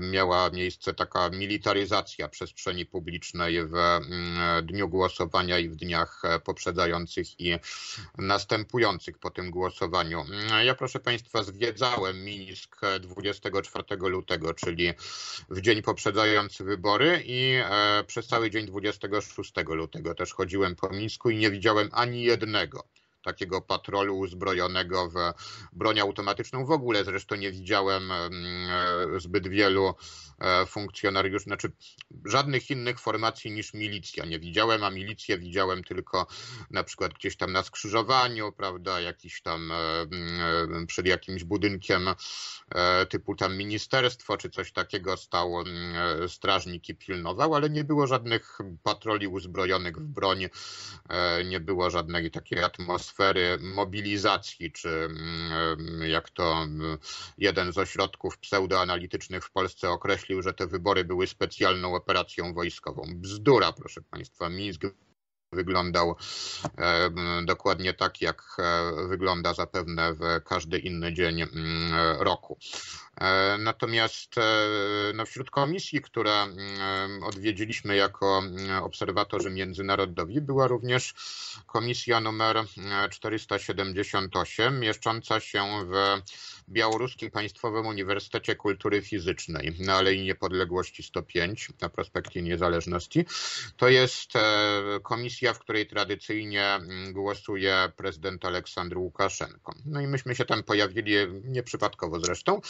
miała miejsce taka militaryzacja przestrzeni publicznej w mm, dniu głosowania i w dniach e, poprzedzających i następujących po tym głosowaniu. Ja, proszę Państwa, zwiedzałem Mińsk 24 lutego, czyli w dzień poprzedzający wybory i e, przez cały dzień 26 lutego też chodziłem po Mińsku i nie widziałem ani jednego Chicago takiego patrolu uzbrojonego w broń automatyczną w ogóle. Zresztą nie widziałem mm, e, zbyt wielu e, funkcjonariuszy, znaczy żadnych innych formacji niż milicja. Nie widziałem, a milicję widziałem tylko na przykład gdzieś tam na skrzyżowaniu, prawda, jakiś tam e, przed jakimś budynkiem typu tam ministerstwo czy coś takiego stało strażnik i pilnował, ale nie było żadnych patroli uzbrojonych w broń, nie było żadnej takiej atmosfery sfery mobilizacji, czy mm, e, jak to mm, jeden z ośrodków pseudoanalitycznych w Polsce określił, że te wybory były specjalną operacją wojskową. Bzdura, proszę Państwa. Mińsk wyglądał e, dokładnie tak, jak e, wygląda zapewne w każdy inny dzień mm, roku. E, natomiast e, no, wśród komisji, które mm, e, odwiedziliśmy jako mm, obserwatorzy międzynarodowi, była również komisja numer 478, mieszcząca się w Białoruskim Państwowym Uniwersytecie Kultury Fizycznej na Alei Niepodległości 105 na Prospekcie Niezależności. To jest komisja, w której tradycyjnie mm, głosuje prezydent Aleksandr Łukaszenko. No i myśmy się tam pojawili, nieprzypadkowo zresztą.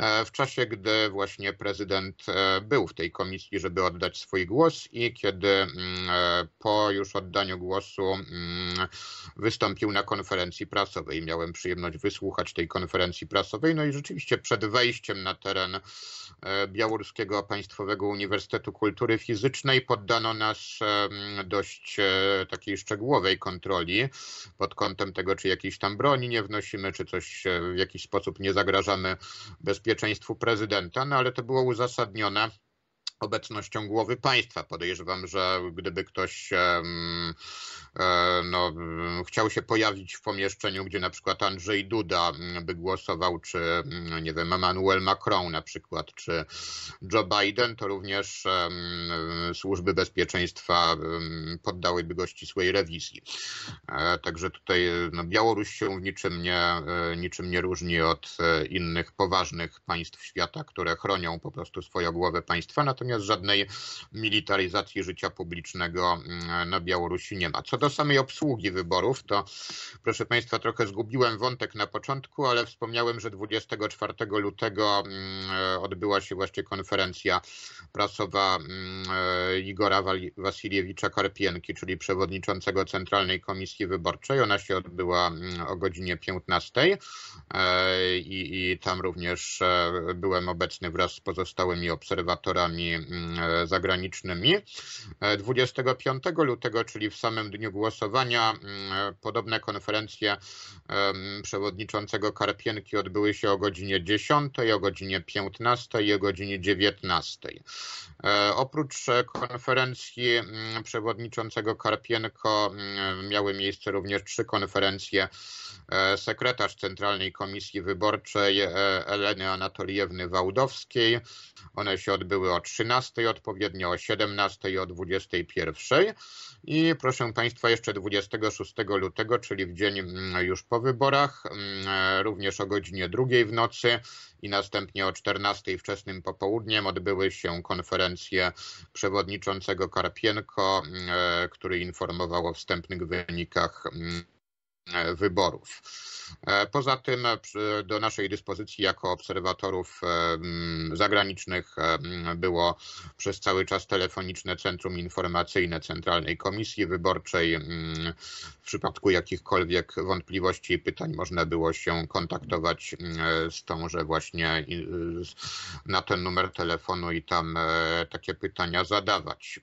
E, w czasie, gdy właśnie prezydent e, był w tej komisji, żeby oddać swój głos i kiedy mm, e, po już oddaniu głosu mm, wystąpił na konferencji prasowej. Miałem przyjemność wysłuchać tej konferencji prasowej. No i rzeczywiście przed wejściem na teren Białoruskiego Państwowego Uniwersytetu Kultury Fizycznej poddano nas mm, dość takiej szczegółowej kontroli pod kątem tego, czy jakiejś tam broni nie wnosimy, czy coś w jakiś sposób nie zagrażamy bezpieczeństwu prezydenta, no ale to było uzasadnione obecnością głowy państwa. Podejrzewam, że gdyby ktoś e, no, mm, chciał się pojawić w pomieszczeniu, gdzie na przykład Andrzej Duda mm, by głosował, czy mm, nie wiem, Emmanuel Macron na przykład, czy Joe Biden, to również służby bezpieczeństwa poddałyby go ścisłej rewizji. E, także tutaj no, Białoruś się w niczym nie, e, niczym nie różni od innych poważnych państw świata, które chronią po prostu swoją głowę państwa. Natomiast natomiast żadnej militaryzacji życia publicznego mm, na Białorusi nie ma. Co do samej obsługi wyborów, to proszę Państwa, trochę zgubiłem wątek na początku, ale wspomniałem, że 24 lutego mm, odbyła się właśnie konferencja prasowa mm, Igora Wasiliewicza Karpienki, czyli przewodniczącego Centralnej Komisji Wyborczej. Ona się odbyła o godzinie 15 e, i, i tam również e, byłem obecny wraz z pozostałymi obserwatorami Mm, e, zagranicznymi. 25 e, lutego, czyli w samym dniu głosowania, mm, e, podobne konferencje przewodniczącego Karpienki odbyły się o godzinie 10, o godzinie 15 i o godzinie 19. Oprócz konferencji mm, przewodniczącego Karpienko miały miejsce również trzy konferencje sekretarz Centralnej Komisji Wyborczej Eleny Anatolijewny Wałdowskiej. One się odbyły o trzy. 13 odpowiednio o 17 i o 21. I proszę Państwa, jeszcze 26 lutego, czyli w dzień mm, już po wyborach, mm, również o godzinie drugiej w nocy i następnie o 14 wczesnym popołudniem odbyły się konferencje przewodniczącego Karpienko, mm, e, który informował o wstępnych wynikach E, wyborów. E, poza tym e, do naszej dyspozycji jako obserwatorów zagranicznych było przez cały czas telefoniczne Centrum Informacyjne Centralnej Komisji Wyborczej. W przypadku jakichkolwiek wątpliwości i pytań można było się kontaktować z tąże właśnie na ten numer telefonu i tam takie pytania zadawać.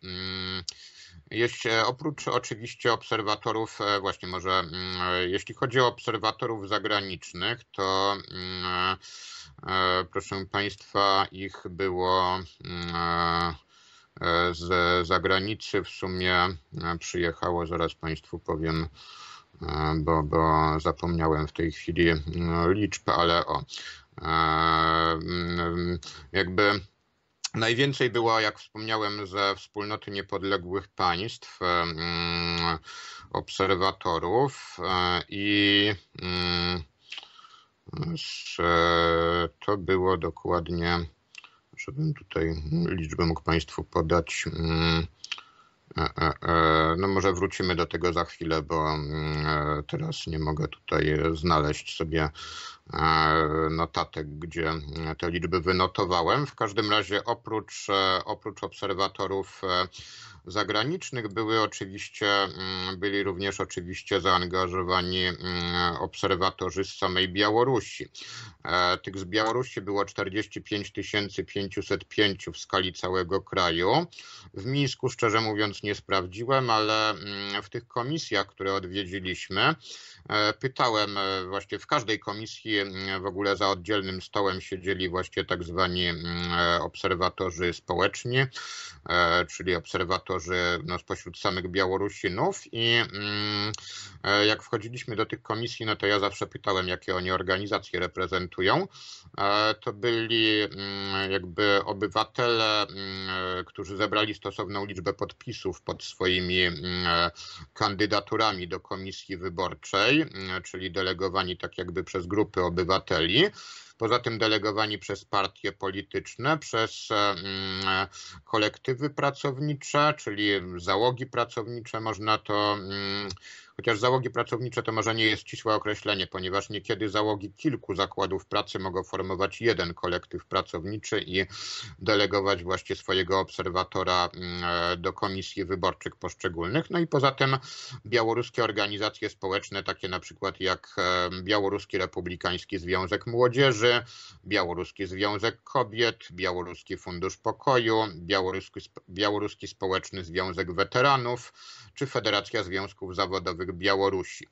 Jeszcze oprócz oczywiście obserwatorów, e, właśnie może mm, e, jeśli chodzi o obserwatorów zagranicznych, to mm, e, proszę Państwa, ich było mm, z zagranicy w sumie przyjechało, zaraz Państwu powiem, bo, bo zapomniałem w tej chwili liczb, ale o. Jakby Najwięcej było, jak wspomniałem, ze wspólnoty niepodległych państw, mm, obserwatorów e, i mm, to było dokładnie, żebym tutaj liczbę mógł Państwu podać. Mm, e, e, no może wrócimy do tego za chwilę, bo teraz nie mogę tutaj znaleźć sobie E, notatek, gdzie te liczby wynotowałem. W każdym razie oprócz, e, oprócz obserwatorów e, zagranicznych były oczywiście, mm, byli również oczywiście zaangażowani mm, obserwatorzy z samej Białorusi. Tych z Białorusi było 45 505 w skali całego kraju. W Mińsku szczerze mówiąc nie sprawdziłem, ale mm, w tych komisjach, które odwiedziliśmy, pytałem właśnie w każdej komisji E, w ogóle za oddzielnym stołem siedzieli właśnie tak zwani mm, e, obserwatorzy społeczni, e, czyli obserwatorzy no, spośród samych Białorusinów i mm, jak wchodziliśmy do tych komisji, no to ja zawsze pytałem, jakie oni organizacje reprezentują. To byli mm, jakby obywatele, którzy zebrali stosowną liczbę podpisów pod swoimi kandydaturami do komisji wyborczej, czyli delegowani tak jakby przez grupy obywateli. Poza tym delegowani przez partie polityczne, przez e, mm, kolektywy pracownicze, czyli załogi pracownicze, można to mm, Chociaż załogi pracownicze to może nie jest ścisłe określenie, ponieważ niekiedy załogi kilku zakładów pracy mogą formować jeden kolektyw pracowniczy i delegować właśnie swojego obserwatora mm, e, do komisji wyborczych poszczególnych. No i poza tym białoruskie organizacje społeczne, takie na przykład jak e, Białoruski Republikański Związek Młodzieży, Białoruski Związek Kobiet, Białoruski Fundusz Pokoju, Białoruski, Białoruski Społeczny Związek Weteranów czy Federacja Związków Zawodowych Białorusi.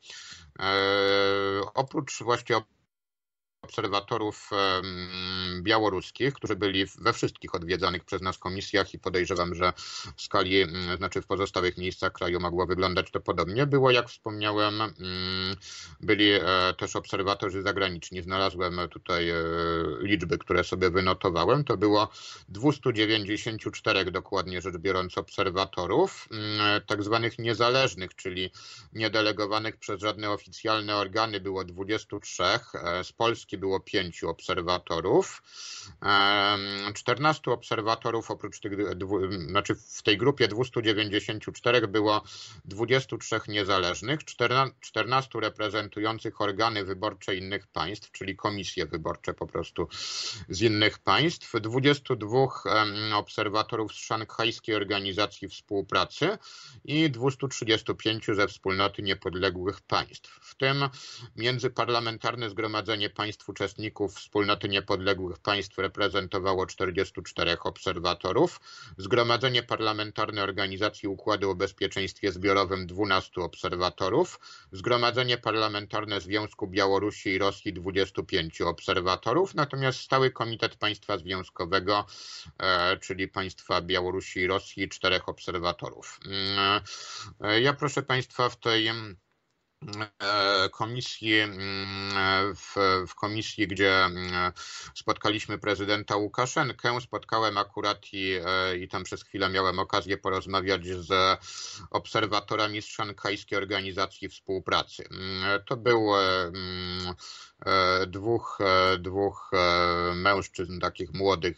E, oprócz właśnie obserwatorów białoruskich, którzy byli we wszystkich odwiedzanych przez nas komisjach i podejrzewam, że w skali, znaczy w pozostałych miejscach kraju mogło wyglądać to podobnie. Było, jak wspomniałem, byli e, też obserwatorzy zagraniczni. Znalazłem tutaj e, liczby, które sobie wynotowałem. To było 294 dokładnie rzecz biorąc obserwatorów, tak zwanych niezależnych, czyli niedelegowanych przez żadne oficjalne organy było 23 e, z Polski Polski było pięciu obserwatorów. 14 obserwatorów oprócz tych, znaczy w tej grupie 294 było 23 niezależnych, 14 reprezentujących organy wyborcze innych państw, czyli komisje wyborcze po prostu z innych państw, 22 obserwatorów z szanghajskiej organizacji współpracy i 235 ze wspólnoty niepodległych państw, w tym międzyparlamentarne zgromadzenie państw Państw uczestników Wspólnoty Niepodległych Państw reprezentowało 44 obserwatorów, Zgromadzenie Parlamentarne Organizacji Układu o Bezpieczeństwie Zbiorowym 12 obserwatorów, Zgromadzenie Parlamentarne Związku Białorusi i Rosji 25 obserwatorów, natomiast Stały Komitet Państwa Związkowego, e, czyli państwa Białorusi i Rosji, 4 obserwatorów. Mm, e, ja proszę Państwa w tej E, komisji, mm, w, w, komisji, gdzie mm, spotkaliśmy prezydenta Łukaszenkę. Spotkałem akurat i, e, i tam przez chwilę miałem okazję porozmawiać z obserwatorami z Szanghajskiej Organizacji Współpracy. Mm, to był e, dwóch, dwóch mężczyzn takich młodych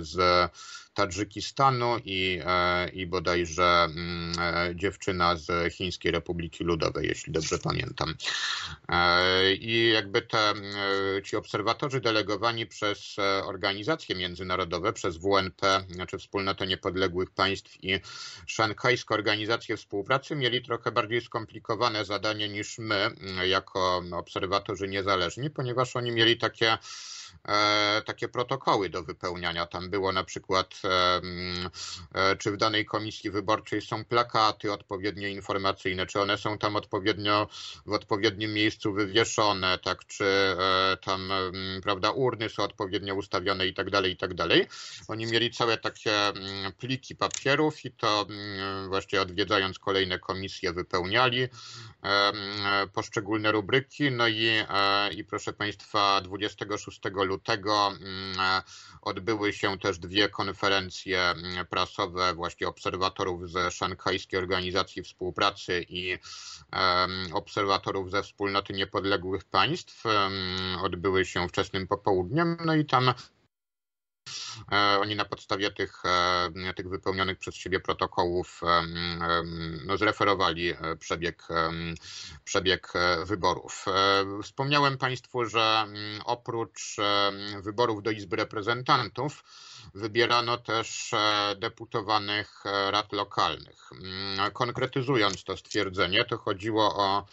z Tadżykistanu i, e, i bodajże mm, e, dziewczyna z Chińskiej Republiki Ludowej, jeśli dobrze pamiętam. E, I jakby te, ci obserwatorzy delegowani przez organizacje międzynarodowe, przez WNP, znaczy Wspólnotę Niepodległych Państw i Szanghajską Organizację Współpracy, mieli trochę bardziej skomplikowane zadanie niż my, mm, jako obserwatorzy niezależni, ponieważ oni mieli takie E, takie protokoły do wypełniania. Tam było na przykład, e, czy w danej komisji wyborczej są plakaty odpowiednio informacyjne, czy one są tam odpowiednio w odpowiednim miejscu wywieszone, tak, czy e, tam, prawda, urny są odpowiednio ustawione i tak dalej, i tak dalej. Oni mieli całe takie pliki papierów i to właśnie odwiedzając kolejne komisje wypełniali poszczególne rubryki. No i, i proszę Państwa, 26 lutego mm, e, odbyły się też dwie konferencje mm, prasowe właśnie obserwatorów ze Szanghajskiej Organizacji Współpracy i obserwatorów ze Wspólnoty Niepodległych Państw. Odbyły się wczesnym popołudniem, no i tam E, oni na podstawie tych, e, tych wypełnionych przez siebie protokołów no, zreferowali przebieg, przebieg wyborów. Wspomniałem Państwu, że oprócz wyborów do Izby Reprezentantów wybierano też deputowanych rad lokalnych. Konkretyzując to stwierdzenie, to chodziło o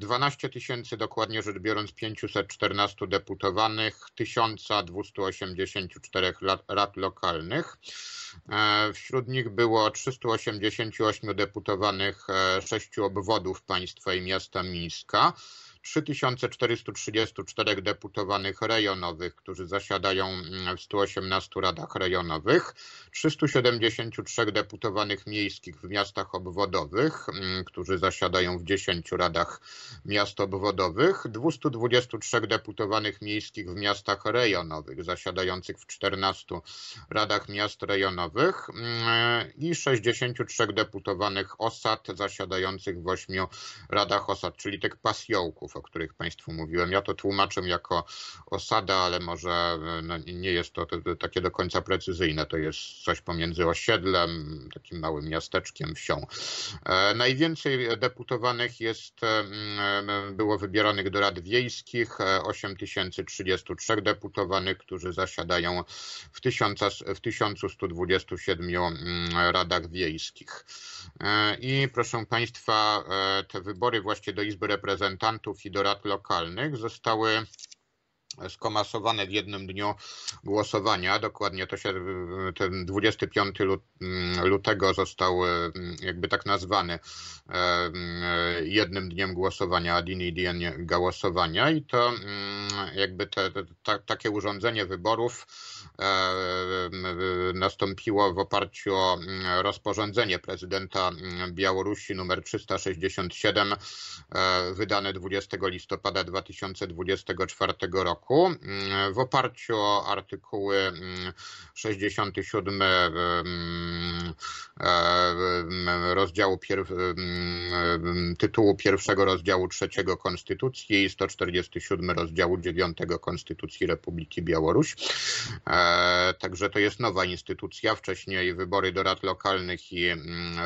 12 e, tysięcy dokładnie rzecz biorąc 514 deputowanych, 1284 rad, lokalnych. E, wśród nich było 388 deputowanych e, sześciu obwodów państwa i miasta Mińska. 3434 deputowanych rejonowych, którzy zasiadają mm, w 118 radach rejonowych, 373 deputowanych miejskich w miastach obwodowych, mm, którzy zasiadają w 10 radach miast obwodowych, 223 deputowanych miejskich w miastach rejonowych, zasiadających w 14 radach miast rejonowych mm, i 63 deputowanych osad zasiadających w 8 radach osad, czyli tych pasjołków. Polaków, o których Państwu mówiłem. Ja to tłumaczę jako osada, ale może no, nie jest to, to, to, takie do końca precyzyjne. To jest coś pomiędzy osiedlem, takim małym miasteczkiem, wsią. E, najwięcej deputowanych jest, mm, e, było wybieranych do rad wiejskich, 8033 e, deputowanych, którzy zasiadają w, 1000, w 1127 mm, radach wiejskich. E, I proszę Państwa, e, te wybory właśnie do Izby Reprezentantów i do rad lokalnych zostały skomasowane w jednym dniu głosowania. Dokładnie to się ten 25 mm, lutego został e, jakby tak nazwany e, mm, jednym dniem głosowania, dini dien głosowania i to mm, jakby te, ta, takie urządzenie wyborów e, nastąpiło w oparciu o rozporządzenie prezydenta Białorusi nr 367 wydane 20 listopada 2024 roku roku mm, w oparciu o artykuły 67 mm, mm, e, rozdziału e, tytułu pierwszego rozdziału trzeciego Konstytucji i 147 rozdziału dziewiątego Konstytucji Republiki Białoruś. E, także to jest nowa instytucja. Wcześniej wybory do rad lokalnych i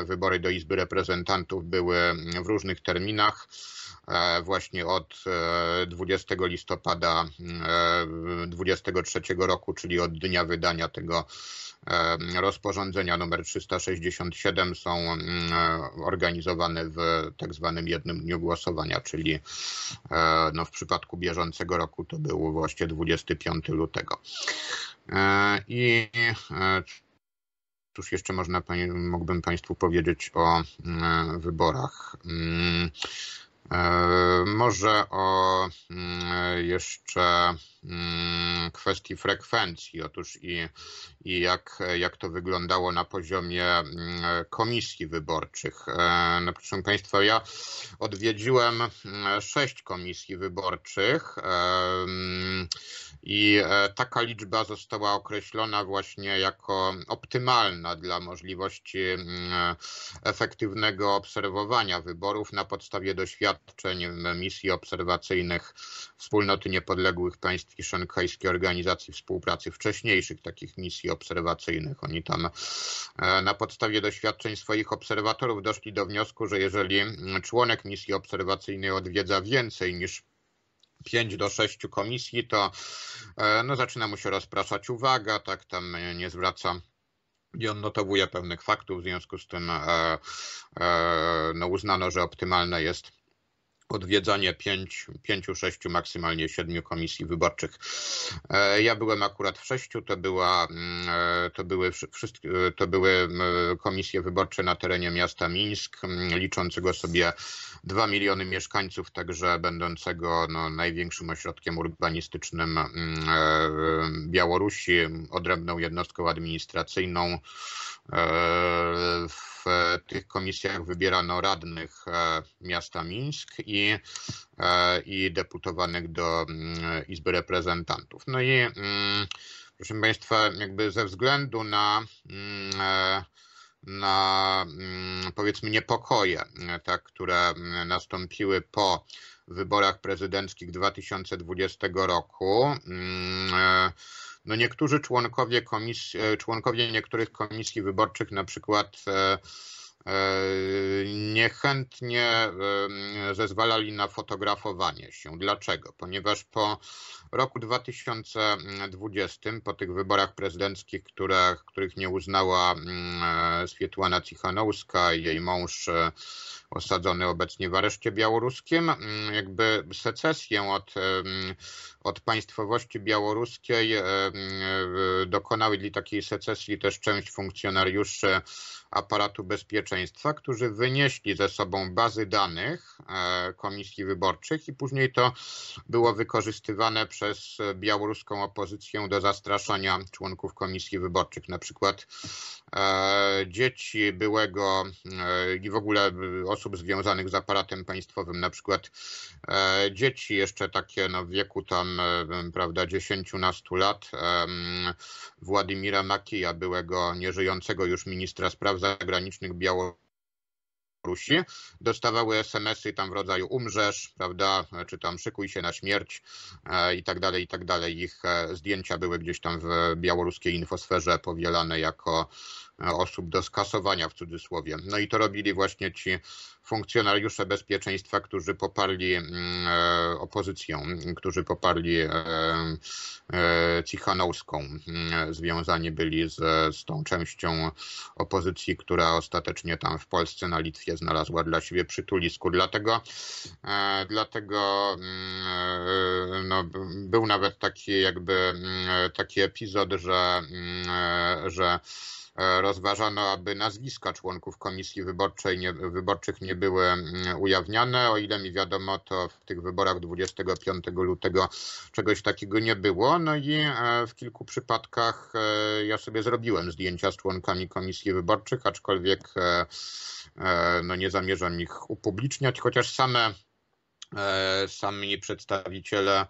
wybory do Izby Reprezentantów były w różnych terminach. E, właśnie od 20 e, listopada 2023 e, roku, czyli od dnia wydania tego rozporządzenia numer 367 są mm, organizowane w tak zwanym jednym dniu głosowania, czyli no w przypadku bieżącego roku to był właśnie 25 lutego. I Cóż jeszcze można, mógłbym Państwu powiedzieć o mm, wyborach? Mm, E, może o mm, jeszcze mm, kwestii frekwencji. Otóż i, i jak, jak to wyglądało na poziomie mm, komisji wyborczych. E, no, proszę Państwa, ja odwiedziłem sześć komisji wyborczych e, i taka liczba została określona właśnie jako optymalna dla możliwości efektywnego obserwowania wyborów na podstawie doświadczeń doświadczeń misji obserwacyjnych Wspólnoty Niepodległych Państw i Szanghajskiej Organizacji Współpracy wcześniejszych takich misji obserwacyjnych. Oni tam e, na podstawie doświadczeń swoich obserwatorów doszli do wniosku, że jeżeli członek misji obserwacyjnej odwiedza więcej niż 5 do 6 komisji, to e, no, zaczyna mu się rozpraszać uwaga, tak tam nie zwraca nie odnotowuje pewnych faktów, w związku z tym e, no, uznano, że optymalne jest odwiedzanie pięć, pięciu, sześciu, maksymalnie siedmiu komisji wyborczych. E, ja byłem akurat w sześciu, to, była, mm, e, to, były, wszystkie, e, to były mm, komisje wyborcze na terenie miasta Mińsk, mm, liczącego sobie dwa miliony mieszkańców, także będącego no, największym ośrodkiem urbanistycznym Białorusi, odrębną jednostką administracyjną, E, w tych komisjach wybierano radnych e, miasta Mińsk i, e, i deputowanych do mm, Izby Reprezentantów. No i mm, proszę Państwa, jakby ze względu na mm, na powiedzmy niepokoje, tak, które nastąpiły po wyborach prezydenckich 2020 roku. No niektórzy członkowie komisji, e, członkowie niektórych komisji wyborczych na przykład e, e, niechętnie zezwalali na fotografowanie się. Dlaczego? Ponieważ po roku 2020, po tych wyborach prezydenckich, które, których nie uznała mm, Swietłana Cichanowska i jej mąż osadzony obecnie w areszcie białoruskim. Mm, jakby secesję od, od państwowości białoruskiej dokonali takiej secesji też część funkcjonariuszy aparatu bezpieczeństwa, którzy wynieśli ze sobą bazy danych e, komisji wyborczych i później to było wykorzystywane przez białoruską opozycję do zastraszania członków komisji wyborczych. Na przykład e, dzieci byłego e, i w ogóle osób, osób związanych z aparatem państwowym, na przykład e, dzieci jeszcze takie no, w wieku tam, e, prawda, 10-11 lat, Władimira Makija, byłego nieżyjącego już ministra spraw zagranicznych Białorusi, dostawały SMS-y tam w rodzaju umrzesz, prawda, czy tam szykuj się na śmierć e, i tak dalej, i tak dalej. Ich e, zdjęcia były gdzieś tam w białoruskiej infosferze powielane jako osób do skasowania w cudzysłowie. No i to robili właśnie ci funkcjonariusze bezpieczeństwa, którzy poparli mm, e, opozycją, którzy poparli e, e, Cichanowską. Mm, związani byli z, z tą częścią opozycji, która ostatecznie tam w Polsce, na Litwie znalazła dla siebie przytulisku. Dlatego, dlatego mm, no, był nawet taki jakby taki epizod, że, że E, rozważano, aby nazwiska członków komisji wyborczej nie, wyborczych nie były mm, ujawniane. O ile mi wiadomo, to w tych wyborach 25 lutego czegoś takiego nie było. No i e, w kilku przypadkach e, ja sobie zrobiłem zdjęcia z członkami komisji wyborczych, aczkolwiek no nie zamierzam ich upubliczniać, chociaż same E, sami przedstawiciele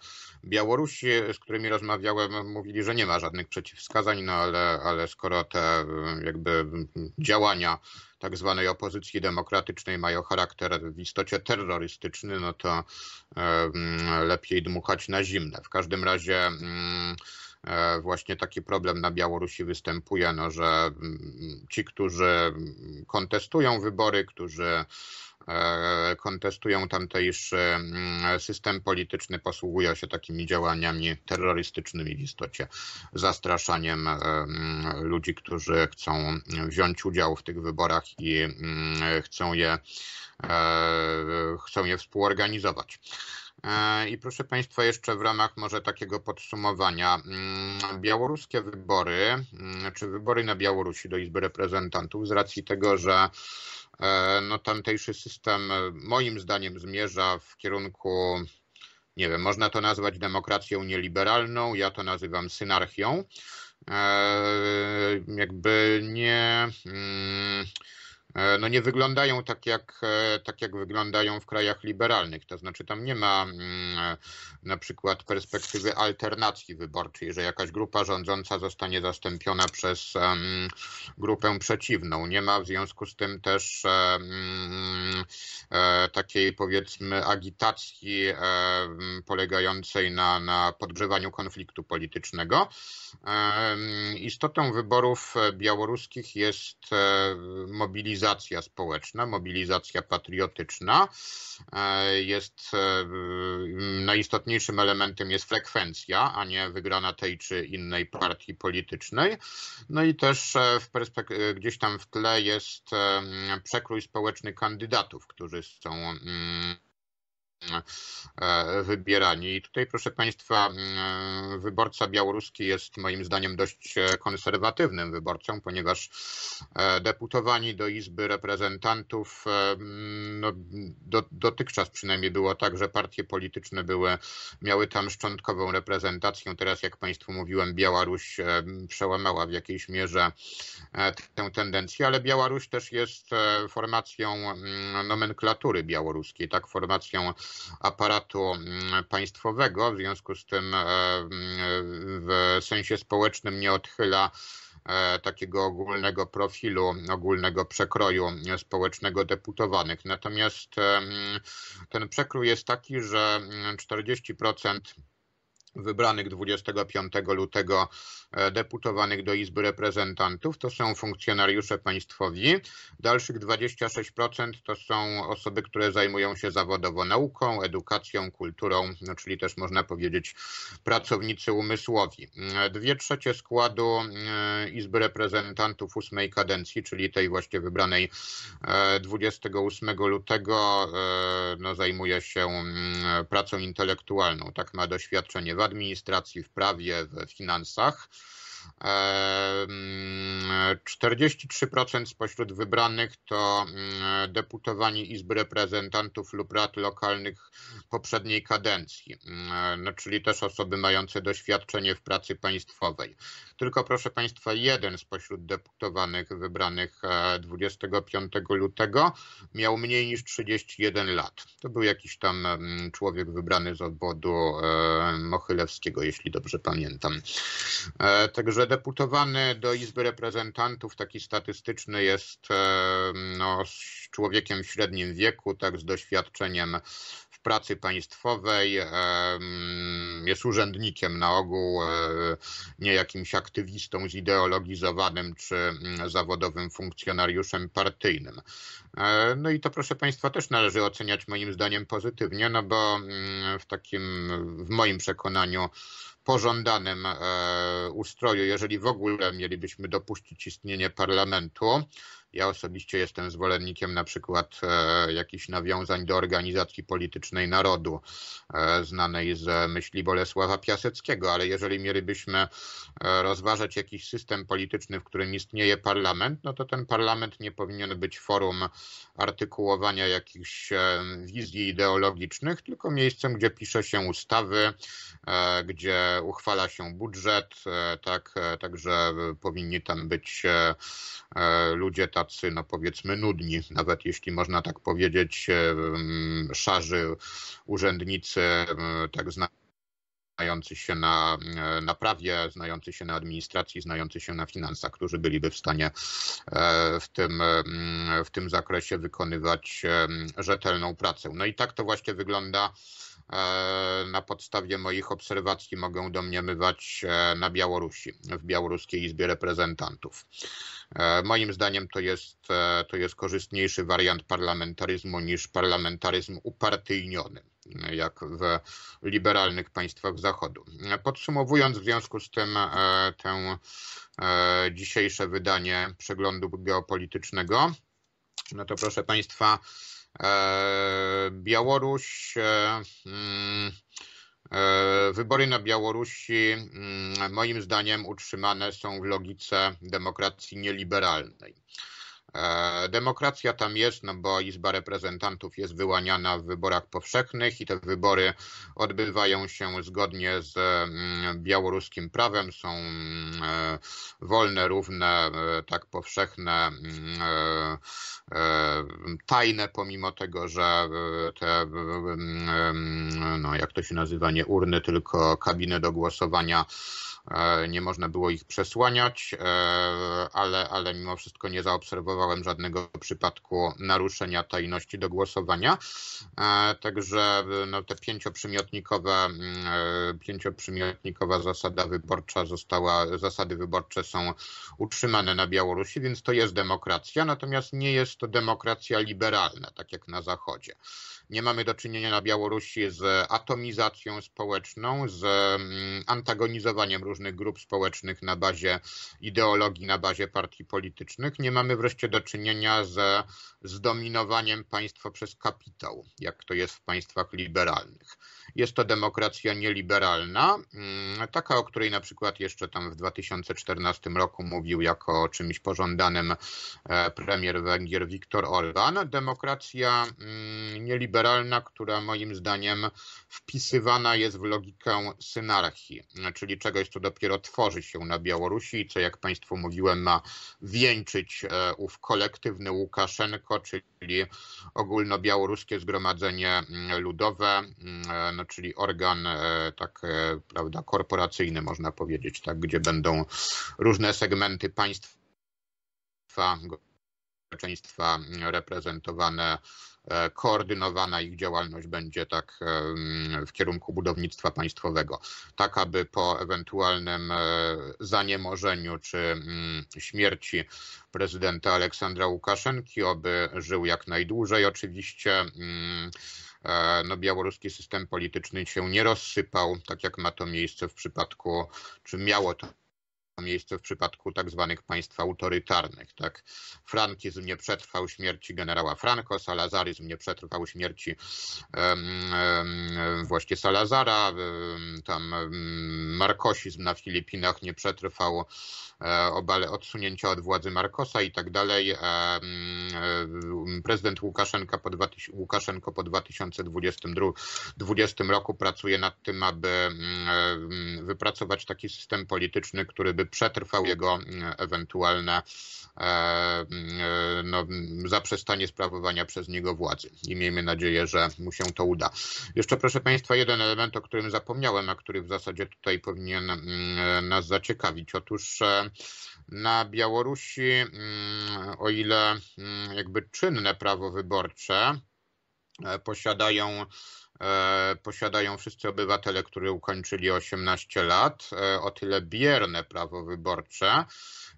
Białorusi, z którymi rozmawiałem, mówili, że nie ma żadnych przeciwwskazań, no ale, ale skoro te e, jakby działania tak zwanej opozycji demokratycznej mają charakter w istocie terrorystyczny, no to e, mm, lepiej dmuchać na zimne. W każdym razie mm, właśnie taki problem na Białorusi występuje, no, że mm, ci, którzy kontestują wybory, którzy E, kontestują tamtejszy mm, system polityczny, posługują się takimi działaniami terrorystycznymi w istocie, zastraszaniem e, mm, ludzi, którzy chcą wziąć udział w tych wyborach i mm, chcą je, e, chcą je współorganizować. I proszę Państwa, jeszcze w ramach może takiego podsumowania, białoruskie wybory, czy wybory na Białorusi do Izby Reprezentantów, z racji tego, że E, no tamtejszy system e, moim zdaniem zmierza w kierunku, nie wiem, można to nazwać demokracją nieliberalną, ja to nazywam synarchią. E, jakby nie. Mm, E, no nie wyglądają tak jak, e, tak, jak wyglądają w krajach liberalnych. To znaczy, tam nie ma mm, e, na przykład perspektywy alternacji wyborczej, że jakaś grupa rządząca zostanie zastąpiona przez grupę przeciwną. Nie ma w związku z tym też takiej powiedzmy agitacji polegającej na, na podgrzewaniu konfliktu politycznego. Istotą wyborów białoruskich jest mobilizacja mobilizacja społeczna, mobilizacja patriotyczna. E, jest e, najistotniejszym elementem jest frekwencja, a nie wygrana tej czy innej partii politycznej. No i też e, gdzieś tam w tle jest przekrój społeczny kandydatów, którzy są E, wybierani. I tutaj, proszę Państwa, mm, e, wyborca białoruski jest moim zdaniem dość e, konserwatywnym wyborcą, ponieważ deputowani do Izby Reprezentantów, mm, no, do, dotychczas przynajmniej było tak, że partie polityczne były, miały tam szczątkową reprezentację. Teraz, jak Państwu mówiłem, Białoruś przełamała w jakiejś mierze tę tendencję, ale Białoruś też jest formacją mm, nomenklatury białoruskiej, tak formacją aparatu mm, państwowego, w związku z tym e, mm, w sensie społecznym nie odchyla e, takiego ogólnego profilu, ogólnego przekroju społecznego deputowanych. Natomiast e, mm, ten przekrój jest taki, że 40% wybranych 25 lutego e, deputowanych do Izby Reprezentantów to są funkcjonariusze państwowi. Dalszych 26% to są osoby, które zajmują się zawodowo nauką, edukacją, kulturą, no czyli też można powiedzieć pracownicy umysłowi. E, dwie trzecie składu e, Izby Reprezentantów ósmej kadencji, czyli tej właśnie wybranej 28 lutego, no zajmuje się mm, pracą intelektualną. Tak ma doświadczenie administracji, w prawie, w finansach. 43% e, spośród wybranych to deputowani Izby Reprezentantów lub Rad Lokalnych poprzedniej kadencji, no, czyli też osoby mające doświadczenie w pracy państwowej. Tylko proszę Państwa, jeden spośród deputowanych wybranych 25 e, lutego miał mniej niż 31 lat. To był jakiś tam człowiek wybrany z obwodu e, Mochylewskiego, jeśli dobrze pamiętam. Także że deputowany do Izby Reprezentantów, taki statystyczny, jest e, no, człowiekiem w średnim wieku, tak z doświadczeniem w pracy państwowej, e, mm, jest urzędnikiem na ogół, e, nie jakimś aktywistą zideologizowanym czy mm, zawodowym funkcjonariuszem partyjnym. No i to, proszę Państwa, też należy oceniać moim zdaniem pozytywnie, no bo mm, w takim, w moim przekonaniu, pożądanym e, ustroju, jeżeli w ogóle mielibyśmy dopuścić istnienie parlamentu. Ja osobiście jestem zwolennikiem na przykład e, jakichś nawiązań do organizacji politycznej narodu e, znanej z myśli Bolesława Piaseckiego, ale jeżeli mielibyśmy e, rozważać jakiś system polityczny, w którym istnieje parlament, no to ten parlament nie powinien być forum artykułowania jakichś wizji ideologicznych, tylko miejscem, gdzie pisze się ustawy, gdzie uchwala się budżet, tak, także powinni tam być ludzie tam tacy, no powiedzmy, nudni, nawet jeśli można tak powiedzieć, e, mm, szarzy urzędnicy, mm, tak znający się na, e, na prawie, znający się na administracji, znający się na finansach, którzy byliby w stanie e, w tym, mm, w tym zakresie wykonywać rzetelną pracę. No i tak to właśnie wygląda E, na podstawie moich obserwacji mogę domniemywać e, na Białorusi, w Białoruskiej Izbie Reprezentantów. E, moim zdaniem to jest, to jest korzystniejszy wariant parlamentaryzmu niż parlamentaryzm upartyjniony, jak w liberalnych państwach Zachodu. Podsumowując w związku z tym tę dzisiejsze wydanie przeglądu geopolitycznego, no to proszę Państwa, E, Białoruś. E, mm, e, wybory na Białorusi, mm, moim zdaniem, utrzymane są w logice demokracji nieliberalnej. E, demokracja tam jest, no bo Izba Reprezentantów jest wyłaniana w wyborach powszechnych i te wybory odbywają się zgodnie z mm, białoruskim prawem. Są mm, e, wolne, równe, e, tak powszechne, mm, tajne, pomimo tego, że te, no jak to się nazywa, nie urny, tylko kabiny do głosowania E, nie można było ich przesłaniać, e, ale, ale mimo wszystko nie zaobserwowałem żadnego przypadku naruszenia tajności do głosowania. E, także no, te pięcioprzymiotnikowe, mm, pięcioprzymiotnikowa zasada wyborcza została, zasady wyborcze są utrzymane na Białorusi, więc to jest demokracja, natomiast nie jest to demokracja liberalna, tak jak na Zachodzie. Nie mamy do czynienia na Białorusi z atomizacją społeczną, z mm, antagonizowaniem różnych grup społecznych na bazie ideologii, na bazie partii politycznych. Nie mamy wreszcie do czynienia z zdominowaniem państwa przez kapitał, jak to jest w państwach liberalnych. Jest to demokracja nieliberalna, mm, taka, o której na przykład jeszcze tam w 2014 roku mówił jako o czymś pożądanym e, premier Węgier Viktor Orban. Demokracja mm, nieliberalna liberalna, która moim zdaniem wpisywana jest w logikę synarchii, czyli czegoś, co dopiero tworzy się na Białorusi i co, jak Państwu mówiłem, ma wieńczyć e, ów kolektywny Łukaszenko, czyli ogólnobiałoruskie zgromadzenie mm, ludowe, mm, e, no, czyli organ e, tak prawda, korporacyjny, można powiedzieć, tak, gdzie będą różne segmenty państwa społeczeństwa mm, reprezentowane E, koordynowana ich działalność będzie tak e, w kierunku budownictwa państwowego, tak aby po ewentualnym e, zaniemożeniu czy mm, śmierci prezydenta Aleksandra Łukaszenki, aby żył jak najdłużej oczywiście mm, no, białoruski system polityczny się nie rozsypał, tak jak ma to miejsce w przypadku, czy miało to miejsce w przypadku tak zwanych państw autorytarnych. Tak? Frankizm nie przetrwał śmierci generała Franco, salazaryzm nie przetrwał śmierci um, um, właśnie Salazara, um, tam markosizm na Filipinach nie przetrwał e, obale odsunięcia od władzy Markosa i tak dalej. Prezydent Łukaszenka po 20, Łukaszenko po 2022 roku pracuje nad tym, aby wypracować taki system polityczny, który by żeby przetrwał jego mm, ewentualne e, mm, e, no, mm, zaprzestanie sprawowania przez niego władzy. I miejmy nadzieję, że mu się to uda. Jeszcze, proszę Państwa, jeden element, o którym zapomniałem, a który w zasadzie tutaj powinien nas zaciekawić. Otóż e, na Białorusi, o ile jakby czynne prawo wyborcze posiadają E, posiadają wszyscy obywatele, którzy ukończyli 18 lat, e, o tyle bierne prawo wyborcze.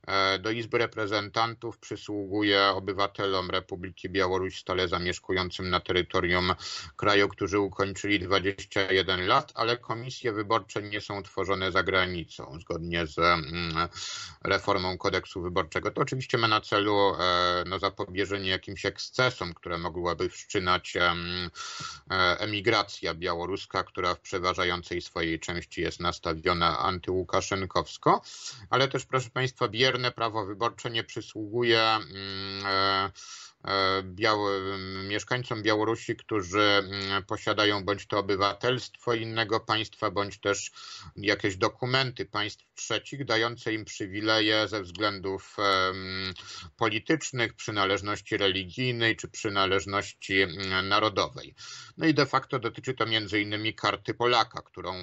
E, do Izby Reprezentantów przysługuje obywatelom Republiki Białoruś stale zamieszkującym na terytorium kraju, którzy ukończyli 21 lat, ale komisje wyborcze nie są tworzone za granicą zgodnie z mm, reformą kodeksu wyborczego. To oczywiście ma na celu e, no, zapobieżenie jakimś ekscesom, które mogłaby wszczynać e, emigracja białoruska, która w przeważającej swojej części jest nastawiona antyłukaszenkowsko, ale też proszę Państwa wierzę, mierne prawo wyborcze nie przysługuje mm, e, e, biały, mm, mieszkańcom Białorusi, którzy mm, posiadają bądź to obywatelstwo innego państwa, bądź też jakieś dokumenty państw trzecich, dające im przywileje ze względów e, politycznych, przynależności religijnej czy przynależności narodowej. No i de facto dotyczy to między innymi karty Polaka, którą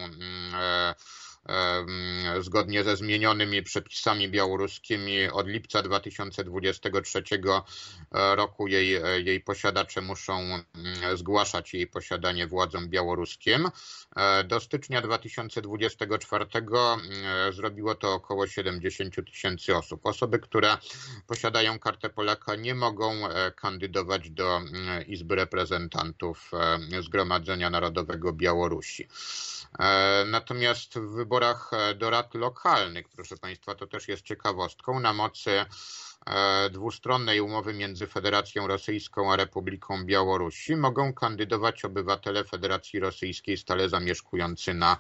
zgodnie ze zmienionymi przepisami białoruskimi od lipca 2023 e, roku jej, e, jej posiadacze muszą mm, zgłaszać jej posiadanie władzom białoruskim. E, do stycznia 2024 zrobiło to około 70 tysięcy osób. Osoby, które posiadają kartę Polaka nie mogą kandydować do mm, Izby Reprezentantów Zgromadzenia Narodowego Białorusi. Natomiast w wyborach e, do rad lokalnych, proszę Państwa, to też jest ciekawostką, na mocy E, dwustronnej umowy między Federacją Rosyjską a Republiką Białorusi mogą kandydować obywatele Federacji Rosyjskiej stale zamieszkujący na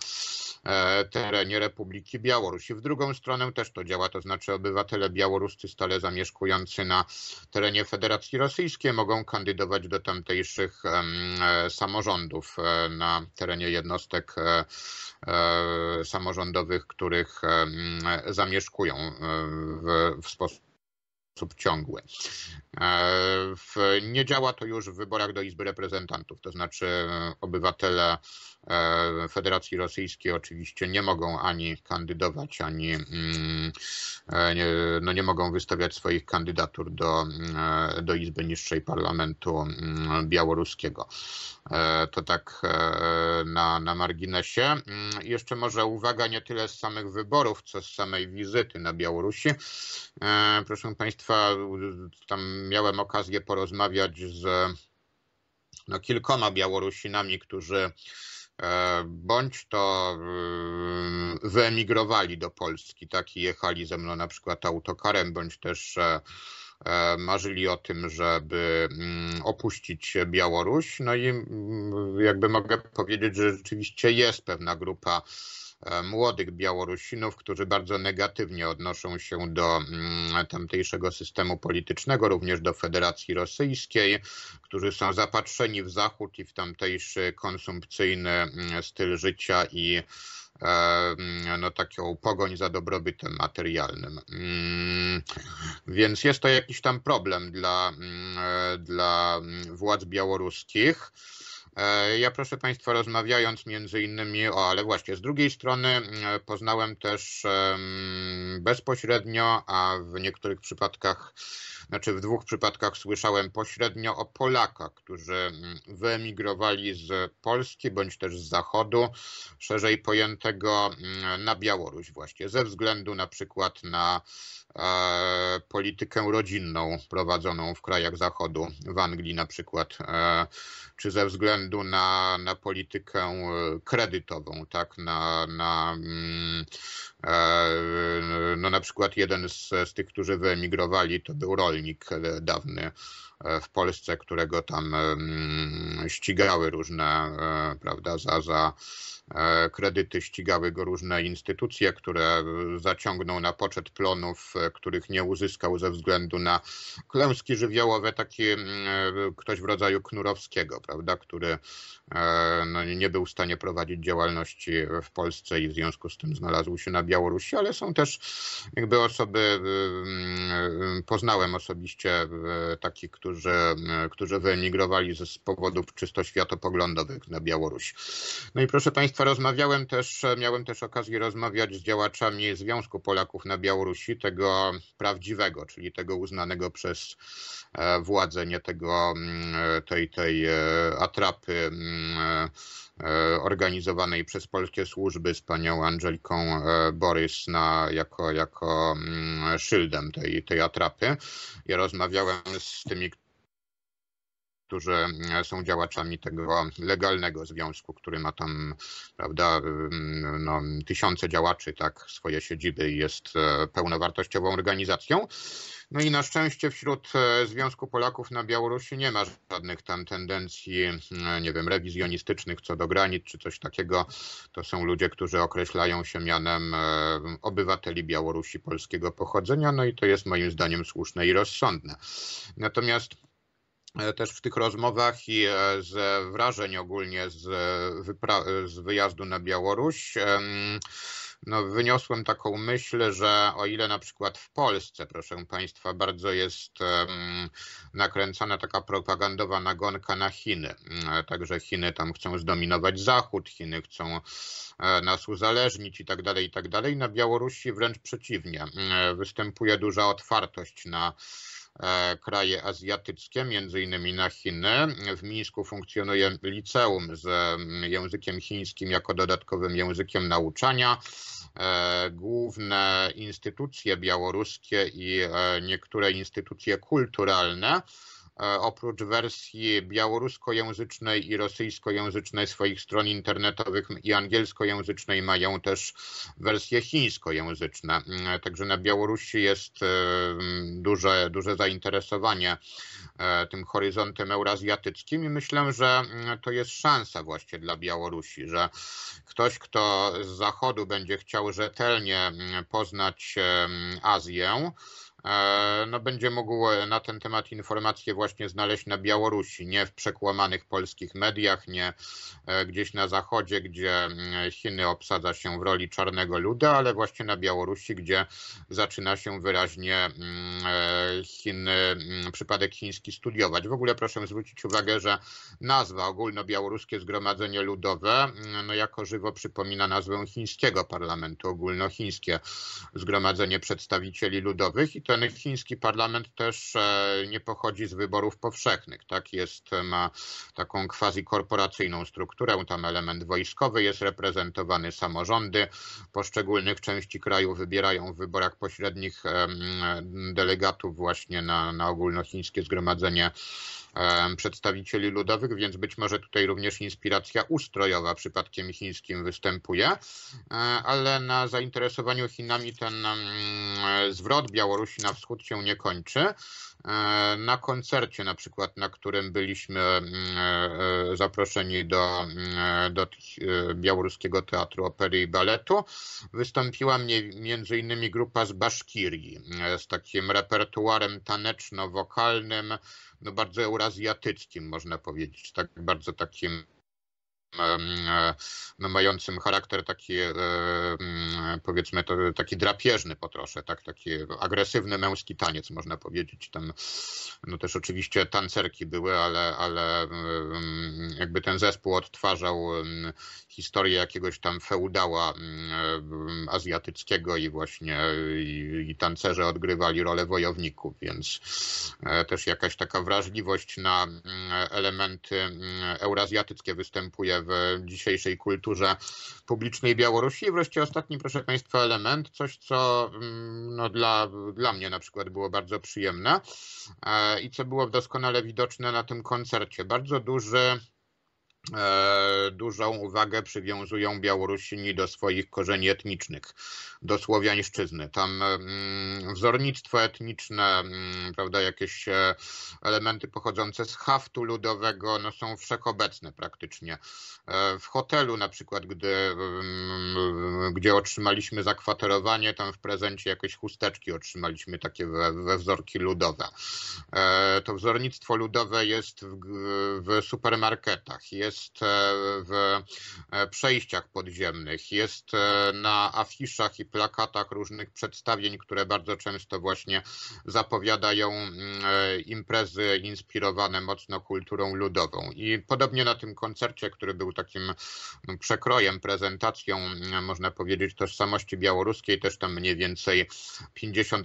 e, terenie Republiki Białorusi. W drugą stronę też to działa, to znaczy obywatele białoruscy stale zamieszkujący na terenie Federacji Rosyjskiej mogą kandydować do tamtejszych e, samorządów na terenie jednostek samorządowych, których zamieszkują w, w sposób sposób ciągły. E, nie działa to już w wyborach do Izby Reprezentantów, to znaczy e, obywatele E, Federacji Rosyjskiej oczywiście nie mogą ani kandydować, ani mm, e, no nie mogą wystawiać swoich kandydatur do, mm, do Izby Niższej Parlamentu mm, Białoruskiego. E, to tak na, na marginesie. Jeszcze może uwaga nie tyle z samych wyborów, co z samej wizyty na Białorusi. Proszę Państwa, tam miałem okazję porozmawiać z no, kilkoma Białorusinami, którzy E, bądź to y, wyemigrowali do Polski, tak i jechali ze mną na przykład autokarem, bądź też e, e, marzyli o tym, żeby mm, opuścić Białoruś. No i mm, jakby mogę powiedzieć, że rzeczywiście jest pewna grupa E, młodych Białorusinów, którzy bardzo negatywnie odnoszą się do mm, tamtejszego systemu politycznego, również do Federacji Rosyjskiej, którzy są zapatrzeni w Zachód i w tamtejszy konsumpcyjny mm, styl życia i e, mm, no, taką pogoń za dobrobytem materialnym. Więc jest to jakiś tam problem dla, e, dla władz białoruskich. E, ja proszę Państwa, rozmawiając między innymi o, ale właśnie z drugiej strony poznałem też bezpośrednio, a w niektórych przypadkach znaczy w dwóch przypadkach słyszałem pośrednio o Polakach, którzy mm, wyemigrowali z Polski bądź też z Zachodu, szerzej pojętego mm, na Białoruś właśnie, ze względu na przykład na e, politykę rodzinną prowadzoną w krajach Zachodu, w Anglii na przykład, e, czy ze względu na, na politykę e, kredytową, tak, na, na mm, e, no na przykład jeden z, z tych, którzy wyemigrowali, to był rolnik e, dawny e, w Polsce, którego tam ścigały różne, e, prawda, za, za E, kredyty ścigały go różne instytucje, które zaciągnął na poczet plonów, e, których nie uzyskał ze względu na klęski żywiołowe, taki mm, e, ktoś w rodzaju Knurowskiego, prawda, który no, nie był w stanie prowadzić działalności w Polsce i w związku z tym znalazł się na Białorusi, ale są też jakby osoby, mm, poznałem osobiście takich, którzy, którzy wyemigrowali z powodów czysto światopoglądowych na Białoruś. No i proszę Państwa, Rozmawiałem też, e, miałem też okazję rozmawiać z działaczami Związku Polaków na Białorusi, tego prawdziwego, czyli tego uznanego przez e, władze, nie tego, mm, e, tej, tej atrapy mm, organizowanej przez polskie służby z panią Angeliką Borys na, jako, jako mm, szyldem tej, tej atrapy. Ja rozmawiałem z tymi, którzy e, są działaczami tego legalnego związku, który ma tam, prawda, mm, no, tysiące działaczy, tak, swoje siedziby i jest e, pełnowartościową organizacją. No i na szczęście wśród e, Związku Polaków na Białorusi nie ma żadnych tam tendencji, nie wiem, rewizjonistycznych co do granic czy coś takiego. To są ludzie, którzy określają się mianem obywateli Białorusi polskiego pochodzenia, no i to jest moim zdaniem słuszne i rozsądne. Natomiast E, też w tych rozmowach i e, z wrażeń ogólnie z, e, z wyjazdu na Białoruś no, wyniosłem taką myśl, że o ile na przykład w Polsce, proszę Państwa, bardzo jest um, nakręcana taka propagandowa nagonka na Chiny. Także Chiny tam chcą zdominować Zachód, Chiny chcą nas uzależnić i tak dalej, i tak dalej. Na Białorusi wręcz przeciwnie. Występuje duża otwartość na E, kraje azjatyckie, między innymi na Chiny. W Mińsku funkcjonuje liceum z mm, językiem chińskim jako dodatkowym językiem nauczania. E, główne instytucje białoruskie i e, niektóre instytucje kulturalne E, oprócz wersji białoruskojęzycznej i rosyjskojęzycznej swoich stron internetowych i angielskojęzycznej mają też wersje chińskojęzyczne. E, także na Białorusi jest e, duże, duże zainteresowanie tym horyzontem eurazjatyckim i myślę, że to jest szansa właśnie dla Białorusi, że ktoś, kto z Zachodu będzie chciał rzetelnie mm, poznać mm, Azję, E, no będzie mógł e, na ten temat informacje właśnie znaleźć na Białorusi, nie w przekłamanych polskich mediach, nie e, gdzieś na zachodzie, gdzie mm, Chiny obsadza się w roli czarnego luda, ale właśnie na Białorusi, gdzie zaczyna się wyraźnie mm, Chiny, mm, przypadek chiński studiować. W ogóle proszę zwrócić uwagę, że nazwa ogólnobiałoruskie Zgromadzenie Ludowe, no jako żywo przypomina nazwę chińskiego parlamentu, ogólnochińskie Zgromadzenie Przedstawicieli Ludowych i to ten chiński parlament też e, nie pochodzi z wyborów powszechnych. Tak jest, e, ma taką quasi korporacyjną strukturę, tam element wojskowy jest reprezentowany, samorządy poszczególnych części kraju wybierają w wyborach pośrednich delegatów właśnie na, na ogólnochińskie zgromadzenie przedstawicieli ludowych, więc być może tutaj również inspiracja ustrojowa przypadkiem chińskim występuje, e, ale na zainteresowaniu Chinami ten zwrot Białorusi na wschód się nie kończy. E, na koncercie na przykład, na którym byliśmy e, zaproszeni do, do Białoruskiego Teatru Opery i Baletu, wystąpiła mnie między innymi grupa z Baszkirii z takim repertuarem taneczno-wokalnym, no bardzo eurazjatyckim, można powiedzieć, tak bardzo takim mającym charakter taki powiedzmy to, taki drapieżny po trosze, tak, taki agresywny męski taniec można powiedzieć. Tam no też oczywiście tancerki były, ale, ale jakby ten zespół odtwarzał historię jakiegoś tam feudała azjatyckiego i właśnie i, i tancerze odgrywali rolę wojowników, więc e, też jakaś taka wrażliwość na elementy eurazjatyckie występuje w dzisiejszej kulturze publicznej Białorusi. I wreszcie ostatni, proszę Państwa, element, coś co mm, no, dla, dla mnie na przykład było bardzo przyjemne e, i co było doskonale widoczne na tym koncercie. Bardzo duży E, dużą uwagę przywiązują Białorusini do swoich korzeni etnicznych, do słowiańszczyzny. Tam mm, wzornictwo etniczne, mm, prawda, jakieś e, elementy pochodzące z haftu ludowego no, są wszechobecne praktycznie. E, w hotelu na przykład, gdy, mm, gdzie otrzymaliśmy zakwaterowanie, tam w prezencie jakieś chusteczki otrzymaliśmy takie we, we wzorki ludowe. To wzornictwo ludowe jest w, w supermarketach, jest jest e, w e, przejściach podziemnych, jest e, na afiszach i plakatach różnych przedstawień, które bardzo często właśnie zapowiadają mm, imprezy inspirowane mocno kulturą ludową. I podobnie na tym koncercie, który był takim no, przekrojem, prezentacją, mm, można powiedzieć, tożsamości białoruskiej, też tam mniej więcej 50%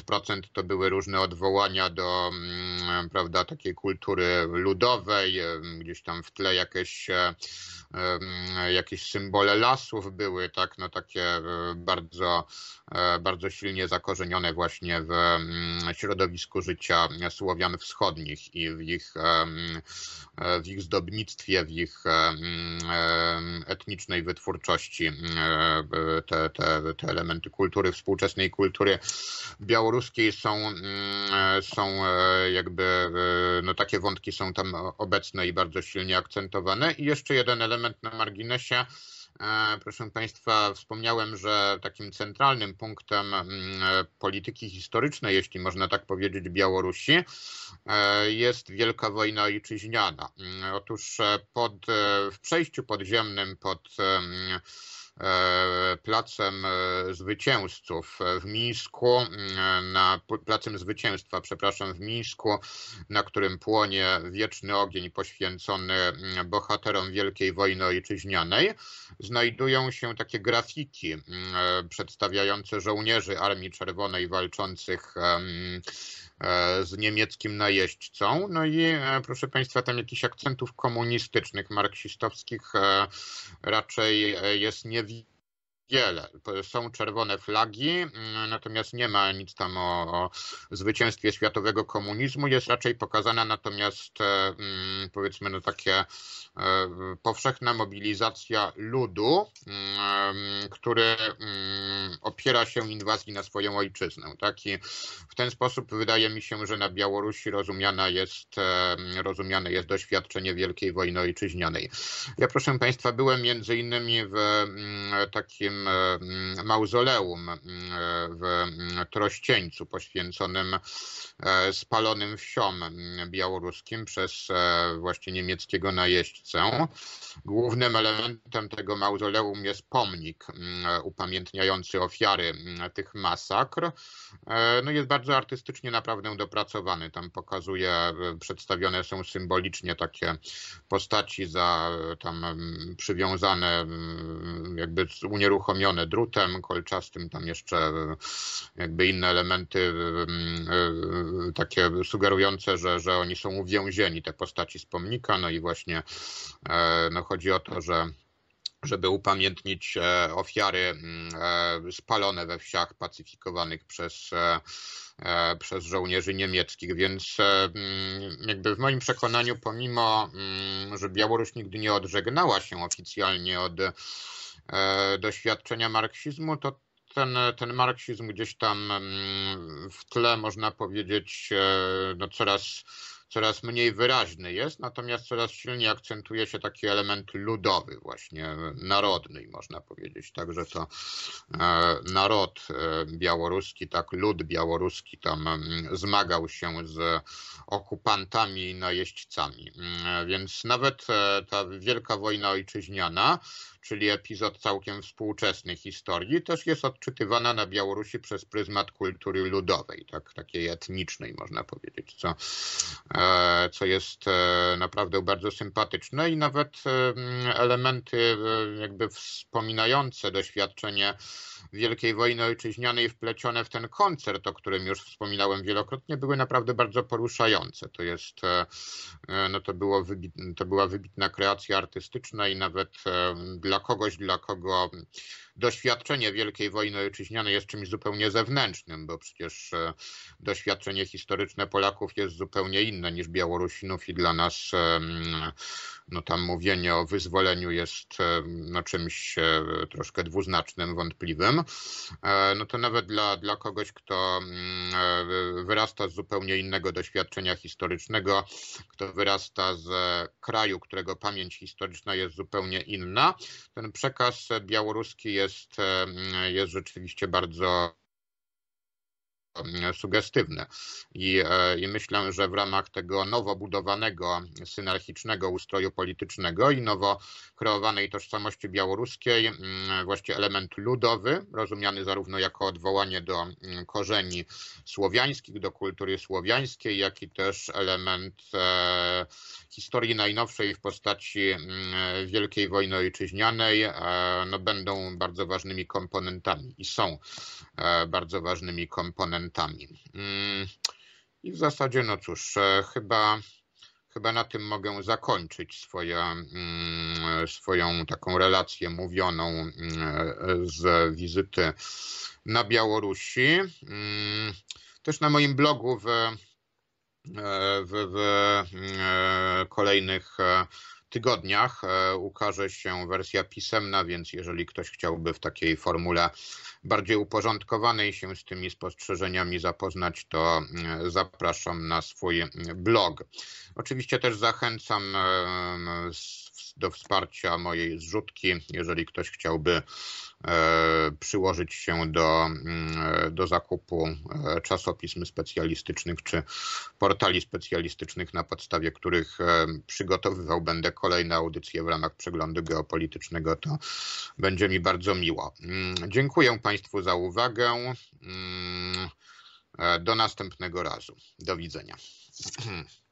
to były różne odwołania do mm, prawda, takiej kultury ludowej, gdzieś tam w tle jakieś jakieś symbole lasów były, tak, no takie e, bardzo, e, bardzo silnie zakorzenione właśnie w środowisku życia Słowian wschodnich i w ich, e, w ich zdobnictwie, w ich etnicznej wytwórczości. Te, te, te elementy kultury, współczesnej kultury białoruskiej są, są jakby, no takie wątki są tam obecne i bardzo silnie akcentowane i jeszcze jeden element na marginesie. E, proszę Państwa, wspomniałem, że takim centralnym punktem mm, polityki historycznej, jeśli można tak powiedzieć, Białorusi e, jest Wielka Wojna Ojczyźniana. Mm, otóż e, pod, w przejściu podziemnym pod E, placem e, zwycięzców e, w Mińsku, mm, na placem zwycięstwa, przepraszam, w Mińsku, na którym płonie wieczny ogień poświęcony mm, bohaterom Wielkiej Wojny Ojczyźnianej, znajdują się takie grafiki mm, przedstawiające żołnierzy Armii Czerwonej walczących E, z niemieckim najeźdźcą. No i e, proszę Państwa, tam jakichś akcentów komunistycznych, marksistowskich e, raczej jest niewiele wiele. Są czerwone flagi, mm, natomiast nie ma nic tam o, o zwycięstwie światowego komunizmu. Jest raczej pokazana natomiast e, mm, powiedzmy no takie e, powszechna mobilizacja ludu, mm, który opiera się inwazji na swoją ojczyznę. Tak? I w ten sposób wydaje mi się, że na Białorusi rozumiana jest, e, rozumiane jest doświadczenie Wielkiej Wojny Ojczyźnianej. Ja proszę Państwa byłem między innymi w takim takim e, mm, mauzoleum mm, w mm, Trościeńcu poświęconym e, spalonym wsiom białoruskim przez e, właśnie niemieckiego najeźdźcę. Głównym elementem tego mauzoleum jest pomnik upamiętniający ofiary tych masakr. No jest bardzo artystycznie naprawdę dopracowany. Tam pokazuje, przedstawione są symbolicznie takie postaci za tam przywiązane jakby unieruchomione zachomione drutem kolczastym, tam jeszcze e, jakby inne elementy e, e, takie sugerujące, że, że oni są uwięzieni, te postaci z pomnika, no i właśnie no chodzi o to, że żeby upamiętnić ofiary mm, spalone we wsiach pacyfikowanych przez, przez żołnierzy niemieckich. Więc mm, jakby w moim przekonaniu, pomimo, mm, że Białoruś nigdy nie odżegnała się oficjalnie od E, doświadczenia marksizmu, to ten, ten marksizm gdzieś tam mm, w tle, można powiedzieć, e, no coraz, coraz mniej wyraźny jest, natomiast coraz silniej akcentuje się taki element ludowy, właśnie narodny, można powiedzieć. Także to e, naród białoruski, tak lud białoruski tam mm, zmagał się z okupantami i najeźdźcami. Mm, więc nawet ta wielka wojna ojczyźniana czyli epizod całkiem współczesnej historii, też jest odczytywana na Białorusi przez pryzmat kultury ludowej, tak, takiej etnicznej można powiedzieć, co, e, co jest e, naprawdę bardzo sympatyczne i nawet elementy e, jakby wspominające doświadczenie Wielkiej Wojny Ojczyźnianej wplecione w ten koncert, o którym już wspominałem wielokrotnie, były naprawdę bardzo poruszające. To jest, e, e, no to, było to była wybitna kreacja artystyczna i nawet e, dla kogoś, dla kogo doświadczenie Wielkiej Wojny Ojczyźnianej jest czymś zupełnie zewnętrznym, bo przecież e, doświadczenie historyczne Polaków jest zupełnie inne niż Białorusinów i dla nas e, no tam mówienie o wyzwoleniu jest e, no, czymś troszkę dwuznacznym, wątpliwym. No to nawet dla, dla kogoś, kto wyrasta z zupełnie innego doświadczenia historycznego, kto wyrasta z kraju, którego pamięć historyczna jest zupełnie inna, ten przekaz białoruski jest jest, e, jest rzeczywiście bardzo E, sugestywne. I, e, I myślę, że w ramach tego nowo budowanego, synarchicznego ustroju politycznego i nowo kreowanej tożsamości białoruskiej, mm, właśnie element ludowy, rozumiany zarówno jako odwołanie do mm, korzeni słowiańskich, do kultury słowiańskiej, jak i też element e, historii najnowszej w postaci mm, Wielkiej Wojny Ojczyźnianej, e, no, będą bardzo ważnymi komponentami i są E, bardzo ważnymi komponentami. Mm, I w zasadzie, no cóż, e, chyba, chyba na tym mogę zakończyć swoje, mm, swoją taką relację mówioną mm, z wizyty na Białorusi. Też na moim blogu w, e, w, w kolejnych tygodniach e, ukaże się wersja pisemna, więc jeżeli ktoś chciałby w takiej formule bardziej uporządkowanej się z tymi spostrzeżeniami zapoznać, to mm, zapraszam na swój mm, blog. Oczywiście też zachęcam e, do wsparcia mojej zrzutki, jeżeli ktoś chciałby E, przyłożyć się do, mm, e, do zakupu e, czasopism specjalistycznych czy portali specjalistycznych, na podstawie których przygotowywał będę kolejne audycje w ramach przeglądu geopolitycznego, to będzie mi bardzo miło. Mm, dziękuję Państwu za uwagę. Mm, do następnego razu. Do widzenia.